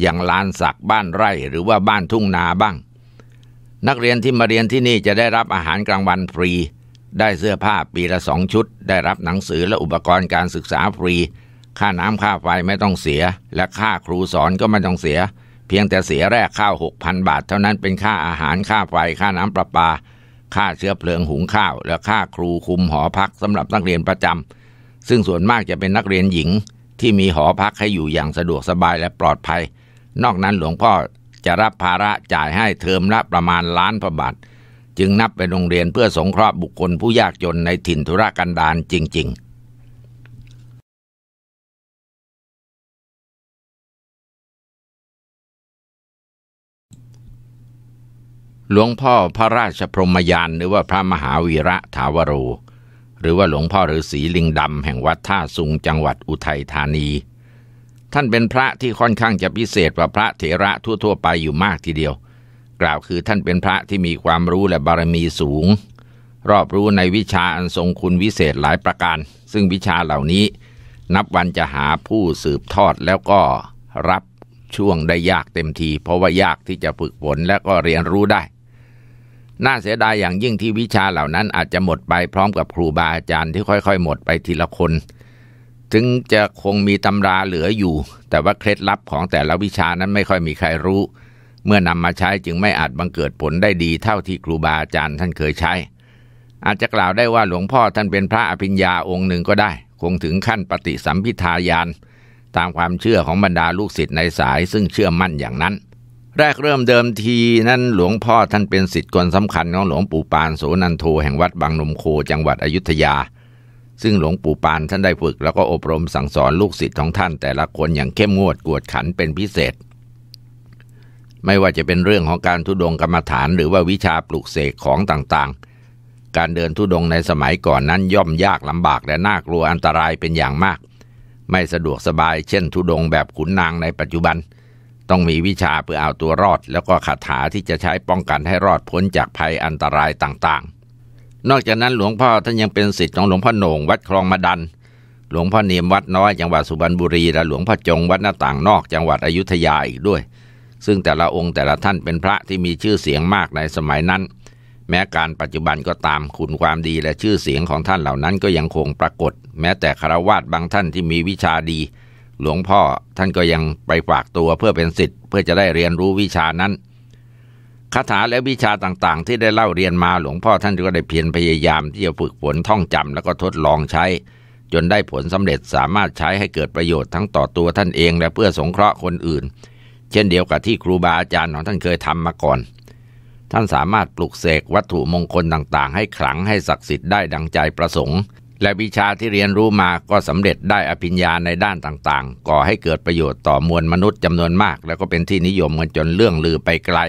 อย่างลานสักบ้านไร่หรือว่าบ้านทุ่งนาบ้าง นักเรียนที่มาเรียนที่นี่จะได้รับอาหารกลางวันฟรี ได้เสื้อผ้าปีละสองชุดได้รับหนังสือและอุปกรณ์การศึกษาฟรี ค่าน้ำค่าไฟไม่ต้องเสีย และค่าครูสอนก็ไม่ต้องเสีย เพียงแต่เสียแรกข้าวหกพันบาทเท่านั้นเป็นค่าอาหารค่าไฟ ค่าน้ำประปา ค่าเชื้อเพลิงหุงข้าวและค่าครูคุมหอพักสำหรับนักเรียนประจำซึ่งส่วนมากจะเป็นนักเรียนหญิง ที่มีหอพักให้อยู่อย่างสะดวกสบายและปลอดภัยนอกนั้นหลวงพ่อจะรับภาระจ่ายให้เทอมละประมาณล้านพระบาทจึงนับเป็นโรงเรียนเพื่อสงเคราะห์บุคคลผู้ยากจนในถิ่นธุรกันดารจริงๆ หลวงพ่อพระราชพรหมยานหรือว่าพระมหาวีระถาวโร หรือว่าหลวงพ่อฤาษีลิงดำแห่งวัดท่าสุงจังหวัดอุทัยธานีท่านเป็นพระที่ค่อนข้างจะพิเศษกว่าพระเถระทั่ว ๆ ไปอยู่มากทีเดียว กล่าวคือท่านเป็นพระที่มีความรู้และบารมีสูง รอบรู้ในวิชาอันทรงคุณวิเศษหลายประการ ซึ่งวิชาเหล่านี้นับวันจะหาผู้สืบทอดแล้วก็ รับช่วงได้ยากเต็มที เพราะว่ายากที่จะฝึกฝนและก็เรียนรู้ได้ น่าเสียดายอย่างยิ่งที่วิชาเหล่านั้นอาจจะหมดไปพร้อมกับครูบาอาจารย์ที่ค่อยๆ หมดไปทีละคนถึงจะคงมีตำราเหลืออยู่ แต่ว่าเคล็ดลับของแต่ละวิชานั้นไม่ค่อยมีใครรู้ เมื่อนำมาใช้จึงไม่อาจบังเกิดผลได้ดีเท่าที่ครูบาอาจารย์ท่านเคยใช้ อาจจะกล่าวได้ว่าหลวงพ่อท่านเป็นพระอภิญญาองค์หนึ่งก็ได้ คงถึงขั้นปฏิสัมพิทายาน ตามความเชื่อของบรรดาลูกศิษย์ในสายซึ่งเชื่อมั่นอย่างนั้น แรกเริ่มเดิมทีนั้นหลวงพ่อท่านเป็นศิษย์คนสำคัญของหลวงปู่ปานโสนันโทแห่งวัดบางนมโค จังหวัดอยุธยาซึ่งหลวงปู่ปานท่านได้ฝึกแล้วก็อบรมสั่งสอนลูกศิษย์ของท่านแต่ละคน อย่างเข้มงวดกวดขันเป็นพิเศษ ไม่ว่าจะเป็นเรื่องของการทุดงกรรมฐานหรือว่าวิชาปลูกเสกของต่างๆ การเดินทุดงในสมัยก่อนนั้นย่อมยากลำบากและน่ากลัวอันตรายเป็นอย่างมาก ไม่สะดวกสบายเช่นทุดงแบบขุนนางในปัจจุบัน ต้องมีวิชาเพื่อเอาตัวรอด แล้วก็คาถาที่จะใช้ป้องกันให้รอดพ้นจากภัยอันตรายต่างๆนอกจากนั้นหลวงพ่อท่านยังเป็นศิษย์ของหลวงพ่อโหนงวัดคลองมาดัน หลวงพ่อเนียมวัดน้อยจังหวัดสุพรรณบุรีและหลวงพ่อจงวัดหน้าต่างนอกจังหวัดอยุธยาอีกด้วย ซึ่งแต่ละองค์แต่ละท่านเป็นพระที่มีชื่อเสียงมากในสมัยนั้น แม้การปัจจุบันก็ตามคุณความดีและชื่อเสียงของท่านเหล่านั้นก็ยังคงปรากฏ แม้แต่คารวาสบางท่านที่มีวิชาดี หลวงพ่อท่านก็ยังไปฝากตัวเพื่อเป็นศิษย์เพื่อจะได้เรียนรู้วิชานั้นคาถาและวิชาต่างๆ ที่ได้เล่าเรียนมาหลวง พ่อท่านก็ได้เพียรพยายามที่จะฝึกฝนท่อง จำ แล้ว ก็ทดลองใช้ จนได้ผลสำเร็จสามารถใช้ให้เกิดประโยชน์ทั้งต่อตัวท่านเองและเพื่อสงเคราะห์คนอื่น เช่น เดียวกับที่ครูบาอาจารย์ ของ ท่านเคยทำมาก่อน ท่านสามารถปลุกเสกวัตถุมงคลต่างๆ ให้ขลังให้ศักดิ์สิทธิ์ได้ดังใจประสงค์ และวิชาที่เรียนรู้มาก็สำเร็จได้อภิญญาในด้านต่างๆ ก่อให้เกิดประโยชน์ต่อมวลมนุษย์จำนวนมาก แล้วก็เป็นที่นิยมกันจนเรื่องลือไปไกล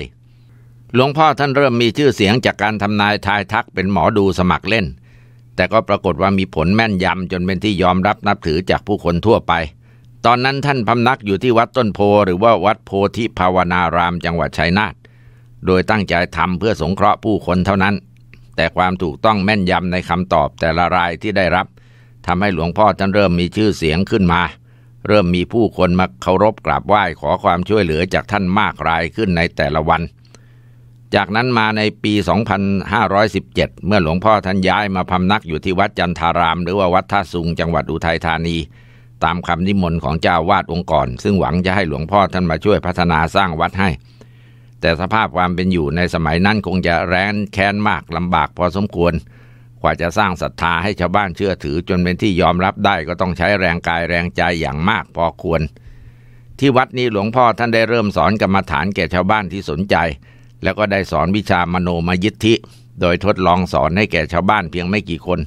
หลวงพ่อท่านเริ่มมีชื่อเสียงจากการทำนายทายทักเป็นหมอดูสมัครเล่น แต่ก็ปรากฏว่ามีผลแม่นยำจนเป็นที่ยอมรับนับถือจากผู้คนทั่วไป ตอนนั้นท่านพำนักอยู่ที่วัดต้นโพหรือว่าวัดโพธิภาวนารามจังหวัดชัยนาท โดยตั้งใจทำเพื่อสงเคราะห์ผู้คนเท่านั้น แต่ความถูกต้องแม่นยำในคำตอบแต่ละรายที่ได้รับทำให้หลวงพ่อท่านเริ่มมีชื่อเสียงขึ้นมา เริ่มมีผู้คนมาเคารพกราบไหว้ขอความช่วยเหลือจากท่านมากรายขึ้นในแต่ละวันจากนั้นมาในปี 2517 เมื่อหลวงพ่อท่านย้ายมาพำนักอยู่ที่วัดจันทาราม หรือว่าวัดท่าสุงจังหวัดอุทัยธานี ตามคำนิมนต์ของเจ้าวาดองค์กรซึ่งหวังจะให้หลวงพ่อท่านมาช่วยพัฒนาสร้างวัดให้ แต่สภาพความเป็นอยู่ในสมัยนั้นคงจะแร้นแค้นมากลำบากพอสมควร กว่าจะสร้างศรัทธาให้ชาวบ้านเชื่อถือจนเป็นที่ยอมรับได้ก็ต้องใช้แรงกายแรงใจอย่างมากพอควร ที่วัดนี้หลวงพ่อท่านได้เริ่มสอนกรรมฐานแก่ชาวบ้านที่สนใจแล้วก็ได้สอนวิชามโนมยิทธิ โดยทดลองสอนให้แก่ชาวบ้านเพียงไม่กี่คน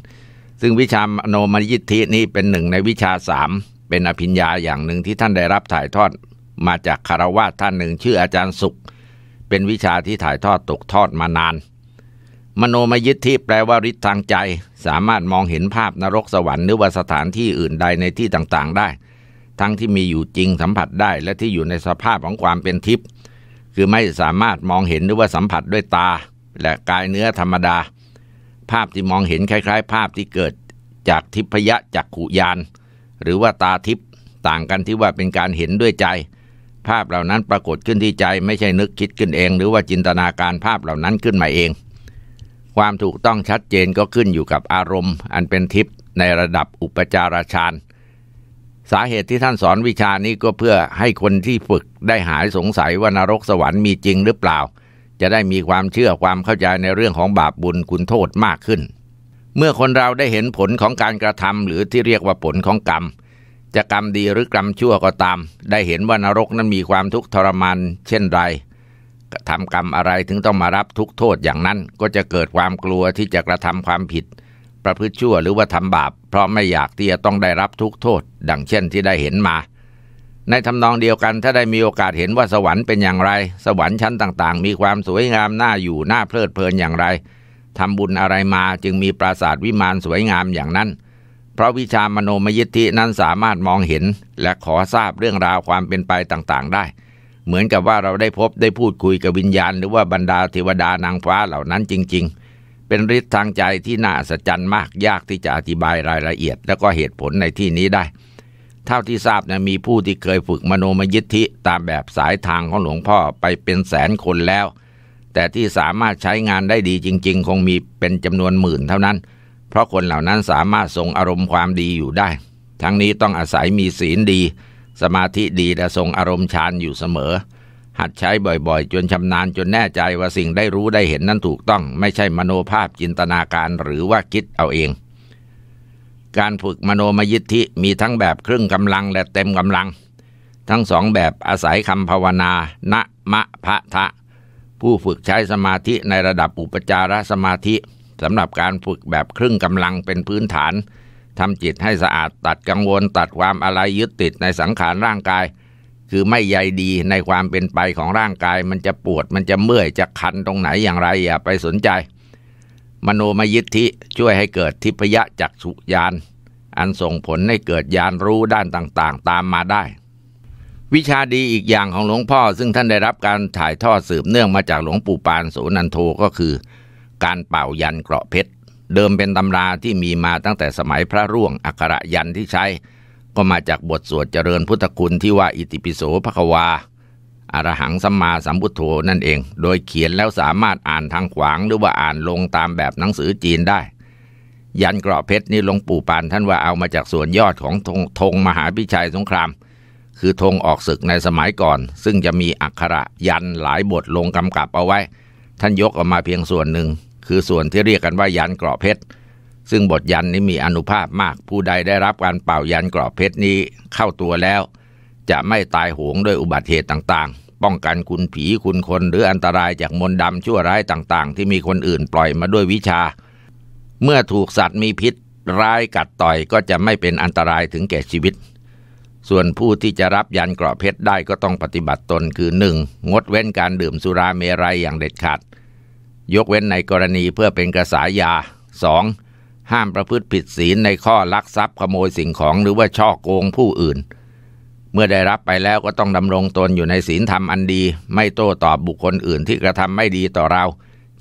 ซึ่งวิชามโนมยิทธินี้เป็นหนึ่งในวิชาสามเป็นอภิญญาอย่างหนึ่งที่ท่านได้รับถ่ายทอดมาจากคารวะท่านหนึ่งชื่ออาจารย์สุข เป็นวิชาที่ถ่ายทอดตกทอดมานาน มโนมยิทธิแปลว่าฤทธิ์ทางใจ สามารถมองเห็นภาพนรกสวรรค์หรือว่าสถานที่อื่นใดในที่ต่างๆได้ ทั้งที่มีอยู่จริงสัมผัสได้ และที่อยู่ในสภาพของความเป็นทิพย์คือไม่สามารถมองเห็นหรือว่าสัมผัสด้วยตา และกายเนื้อธรรมดา ภาพที่มองเห็นคล้ายๆ ภาพที่เกิดจากทิพยะจากขุยานหรือว่าตาทิพต่างกันที่ว่าเป็นการเห็นด้วยใจ ภาพเหล่านั้นปรากฏขึ้นที่ใจไม่ใช่นึกคิดขึ้นเอง หรือว่าจินตนาการภาพเหล่านั้นขึ้นมาเอง ความถูกต้องชัดเจนก็ขึ้นอยู่กับอารมณ์ อันเป็นทิพในระดับอุปจารชานสาเหตุที่ท่านสอนวิชานี้ก็เพื่อให้คนที่ฝึกได้หายสงสัยว่านรกสวรรค์มีจริงหรือเปล่าจะได้มีความเชื่อความเข้าใจในเรื่องของบาปบุญคุณโทษมากขึ้น เมื่อคนเราได้เห็นผลของการกระทำ หรือที่เรียกว่าผลของกรรมจะกรรมดีหรือกรรมชั่วก็ตาม ได้เห็นว่านรกนั้นมีความทุกข์ทรมานเช่นไรทำกรรมอะไรถึงต้องมารับทุกโทษอย่างนั้นก็จะเกิดความกลัวที่จะกระทำความผิดประพฤติชั่วหรือว่าทำบาป เพราะไม่อยากที่จะต้องได้รับทุกโทษ ดังเช่นที่ได้เห็นมา ในทานองเดียวกันถ้าได้มีโอกาสเห็นว่าสวรรค์เป็นอย่างไร สวรรค์ชั้นต่างๆ มีความสวยงามน่าอยู่น่าเพลิดเพลินอย่างไรทำบุญอะไรมาจึงมีปราสาทวิมานสวยงามอย่างนั้น เพราะวิชามโนมยิทธินั้นสามารถมองเห็นและขอทราบเรื่องราวความเป็นไปต่างๆได้ เหมือนกับว่าเราได้พบได้พูดคุยกับวิญญาณ หรือว่าบรรดาเทวดานางฟ้าเหล่านั้นจริง ๆเป็นฤทธิ์ทางใจที่น่าสัจจัมากยากที่จะอธิบายรายละเอียดและก็เหตุผลในที่นี้ได้ เท่าที่ทราบนะมีผู้ที่เคยฝึกมโนมยิทธิตามแบบสายทางของหลวงพ่อไปเป็นแสนคนแล้ว แต่ที่สามารถใช้งานได้ดีจริงๆ คงมีเป็นจำนวนหมื่นเท่านั้น เพราะคนเหล่านั้นสามารถทรงอารมณ์ความดีอยู่ได้ ทั้งนี้ต้องอาศัยมีศีลดี สมาธิดีและทรงอารมณ์ฌานอยู่เสมอเหัดใช้บ่อยๆ จนชำนาญจนแน่ใจว่าสิ่งได้รู้ได้เห็นนั้นถูกต้องไม่ใช่มโนภาพจินตนาการหรือว่าคิดเอาเอง การฝึกมโนมยิทธิ มีทั้งแบบครึ่งกำลังและเต็มกำลัง ทั้งสองแบบอาศัยคำภาวนานะมะพะทะ ผู้ฝึกใช้สมาธิในระดับอุปจารสมาธิสำหรับการฝึกแบบครึ่งกำลังเป็นพื้นฐานทำจิตให้สะอาดตัดกังวลตัดความอะไรยึดติดในสังขารร่างกายคือไม่ใยดีในความเป็นไปของร่างกายมันจะปวดมันจะเมื่อยจะคันตรงไหนอย่างไรอย่าไปสนใจ มโนมยิทธิช่วยให้เกิดทิพยะจักสุญานอันส่งผลให้เกิดญาณรู้ด้านต่างๆ ตามมาได้ วิชาดีอีกอย่างของหลวงพ่อซึ่งท่านได้รับการถ่ายทอดสืบเนื่องมาจากหลวงปู่ปานโสนันโทก็คือการเป่ายันเกราะเพชรเดิมเป็นตำราที่มีมาตั้งแต่สมัยพระร่วงอักระยันที่ใช้ก็มาจากบทสวดเจริญพุทธคุณที่ว่าอิติปิโสภควา อารหังสัมมาสัมพุทโธนั่นเอง โดยเขียนแล้วสามารถอ่านทางขวางหรือว่าอ่านลงตามแบบหนังสือจีนได้ ยันเกราะเพชรนี่หลวงปู่ปานท่านว่าเอามาจากส่วนยอดของธงงมหาพิชัยสงคราม คือธงออกศึกในสมัยก่อน ซึ่งจะมีอักขระ ยันหลายบทลงกำกับเอาไว้ ท่านยกออกมาเพียงส่วนหนึ่ง คือส่วนที่เรียกกันว่ายันเกราะเพชรซึ่งบทยันนี้มีอนุภาพมาก ผู้ใดได้รับการเป่ายันกรอบเพชรนี้เข้าตัวแล้ว จะไม่ตายโหงด้วยอุบัติเหตุต่าง ๆ ป้องกันคุณผีคุณคนหรืออันตรายจากมนต์ดำชั่วร้ายต่างๆ ที่มีคนอื่นปล่อยมาด้วยวิชา เมื่อถูกสัตว์มีพิษร้ายกัดต่อยก็จะไม่เป็นอันตรายถึงแก่ชีวิต ส่วนผู้ที่จะรับยันกรอบเพชรได้ก็ต้องปฏิบัติตนคือหนึ่งงดเว้นการดื่มสุราเมรัยอย่างเด็ดขาด ยกเว้นในกรณีเพื่อเป็นกระสายยา 2. ห้ามประพฤติผิดศีลในข้อลักทรัพย์ขโมยสิ่งของหรือว่าช่อโกงผู้อื่น เมื่อได้รับไปแล้วก็ต้องดำรงตนอยู่ในศีลธรรมอันดี ไม่โต้ตอบบุคคลอื่นที่กระทำไม่ดีต่อเรา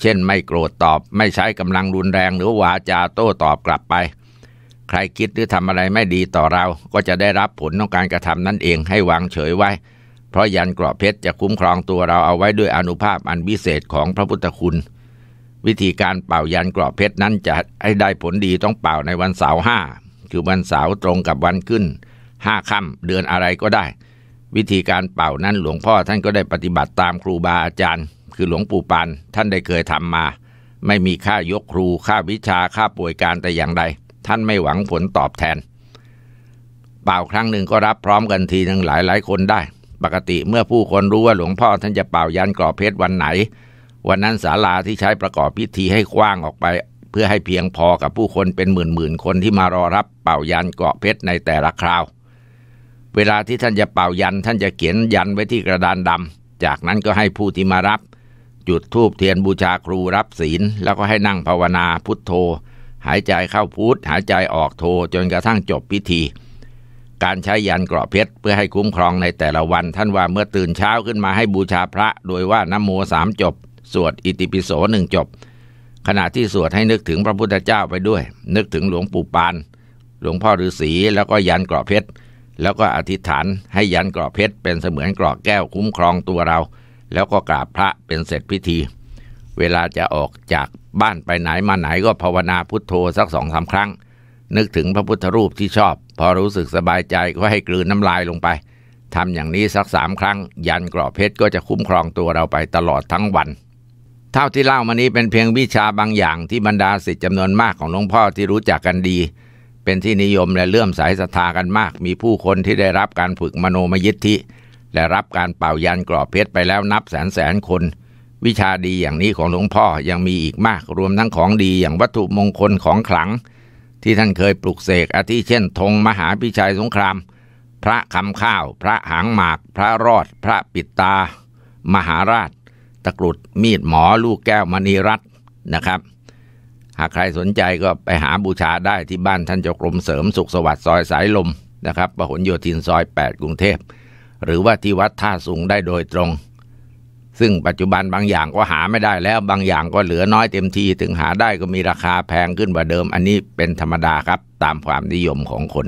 เช่นไม่โกรธตอบ ไม่ใช้กำลังรุนแรง หรือวาจาโต้ตอบกลับไป ใครคิดหรือทำอะไรไม่ดีต่อเราก็จะได้รับผลของการกระทำนั่นเองให้วางเฉยไว้ เพราะยันกรอบเพชรจะคุ้มครองตัวเราเอาไว้ด้วยอนุภาพอันวิเศษของพระพุทธคุณวิธีการเป่ายันกรอบเพชรนั้นจะให้ได้ผลดีต้องเป่าในวันเสาร์ห้าคือวันเสาร์ตรงกับวันขึ้นห้าค่ำเดือนอะไรก็ได้ วิธีการเป่านั้นหลวงพ่อท่านก็ได้ปฏิบัติตามครูบาอาจารย์ คือหลวงปู่ปานท่านได้เคยทำมา ไม่มีค่ายกครูค่าวิชาค่าป่วยการแต่อย่างใดท่านไม่หวังผลตอบแทน เป่าครั้งหนึ่งก็รับพร้อมกันทีหนึ่งหลายหลายคนได้ ปกติเมื่อผู้คนรู้ว่าหลวงพ่อท่านจะเป่ายันกรอบเพชรวันไหนวันนั้นศาลาที่ใช้ประกอบพิธีให้กว้างออกไป เพื่อให้เพียงพอกับผู้คนเป็นหมื่นหมื่นคนที่มารอรับเป่ายันเกาะเพชรในแต่ละคราว เวลาที่ท่านจะเป่ายันท่านจะเขียนยันไว้ที่กระดานดำ จากนั้นก็ให้ผู้ที่มารับ จุดธูปเทียนบูชาครูรับศีล แล้วก็ให้นั่งภาวนาพุทโธหายใจเข้าพุทหายใจออกโธจนกระทั่งจบพิธี การใช้ยันเกราะเพชรเพื่อให้คุ้มครองในแต่ละวัน ท่านว่าเมื่อตื่นเช้าขึ้นมาให้บูชาพระ โดยว่านโมสามจบสวดอิติปิโสหนึ่งจบ ขณะที่สวดให้นึกถึงพระพุทธเจ้าไปด้วย นึกถึงหลวงปู่ปาน หลวงพ่อฤาษี แล้วก็ยันกรอบเพชร แล้วก็อธิษฐานให้ยันกรอบเพชร เป็นเสมือนกรอบแก้วคุ้มครองตัวเรา แล้วก็กราบพระเป็นเสร็จพิธี เวลาจะออกจากบ้านไปไหนมาไหนก็ภาวนาพุทโธสักสองสาครั้ง นึกถึงพระพุทธรูปที่ชอบ พอรู้สึกสบายใจก็ให้กลืนน้ำลายลงไปทำอย่างนี้สักสามครั้งยันกรอบเพชรก็จะคุ้มครองตัวเราไปตลอดทั้งวันเท่าที่เล่ามานี้เป็นเพียงวิชาบางอย่างที่บรรดาศิษย์จำนวนมากของหลวงพ่อที่รู้จักกันดี เป็นที่นิยมและเลื่อมใสศรัทธากันมาก มีผู้คนที่ได้รับการฝึกมโนมยิทธิ และรับการเป่ายันกรอบเพชรไปแล้วนับแสนแสนคน วิชาดีอย่างนี้ของหลวงพ่อยังมีอีกมากรวมทั้งของดีอย่างวัตถุมงคลของขลัง ที่ท่านเคยปลุกเสกอาทิเช่นธงมหาพิชัยสงครามพระคำข้าว พระหางหมาก พระรอด พระปิดตา มหาราชตะกรุดมีดหมอลูกแก้วมณีรัตน์นะครับ หากใครสนใจก็ไปหาบูชาได้ที่บ้านท่านเจ้ากรมเสริมสุขสวัสดิ์ซอยสายลมนะครับประหลโยธินซอย 8 กรุงเทพ หรือว่าที่วัดท่าสูงได้โดยตรง ซึ่งปัจจุบันบางอย่างก็หาไม่ได้แล้วบางอย่างก็เหลือน้อยเต็มที ถึงหาได้ก็มีราคาแพงขึ้นกว่าเดิมอันนี้เป็นธรรมดาครับ ตามความนิยมของคน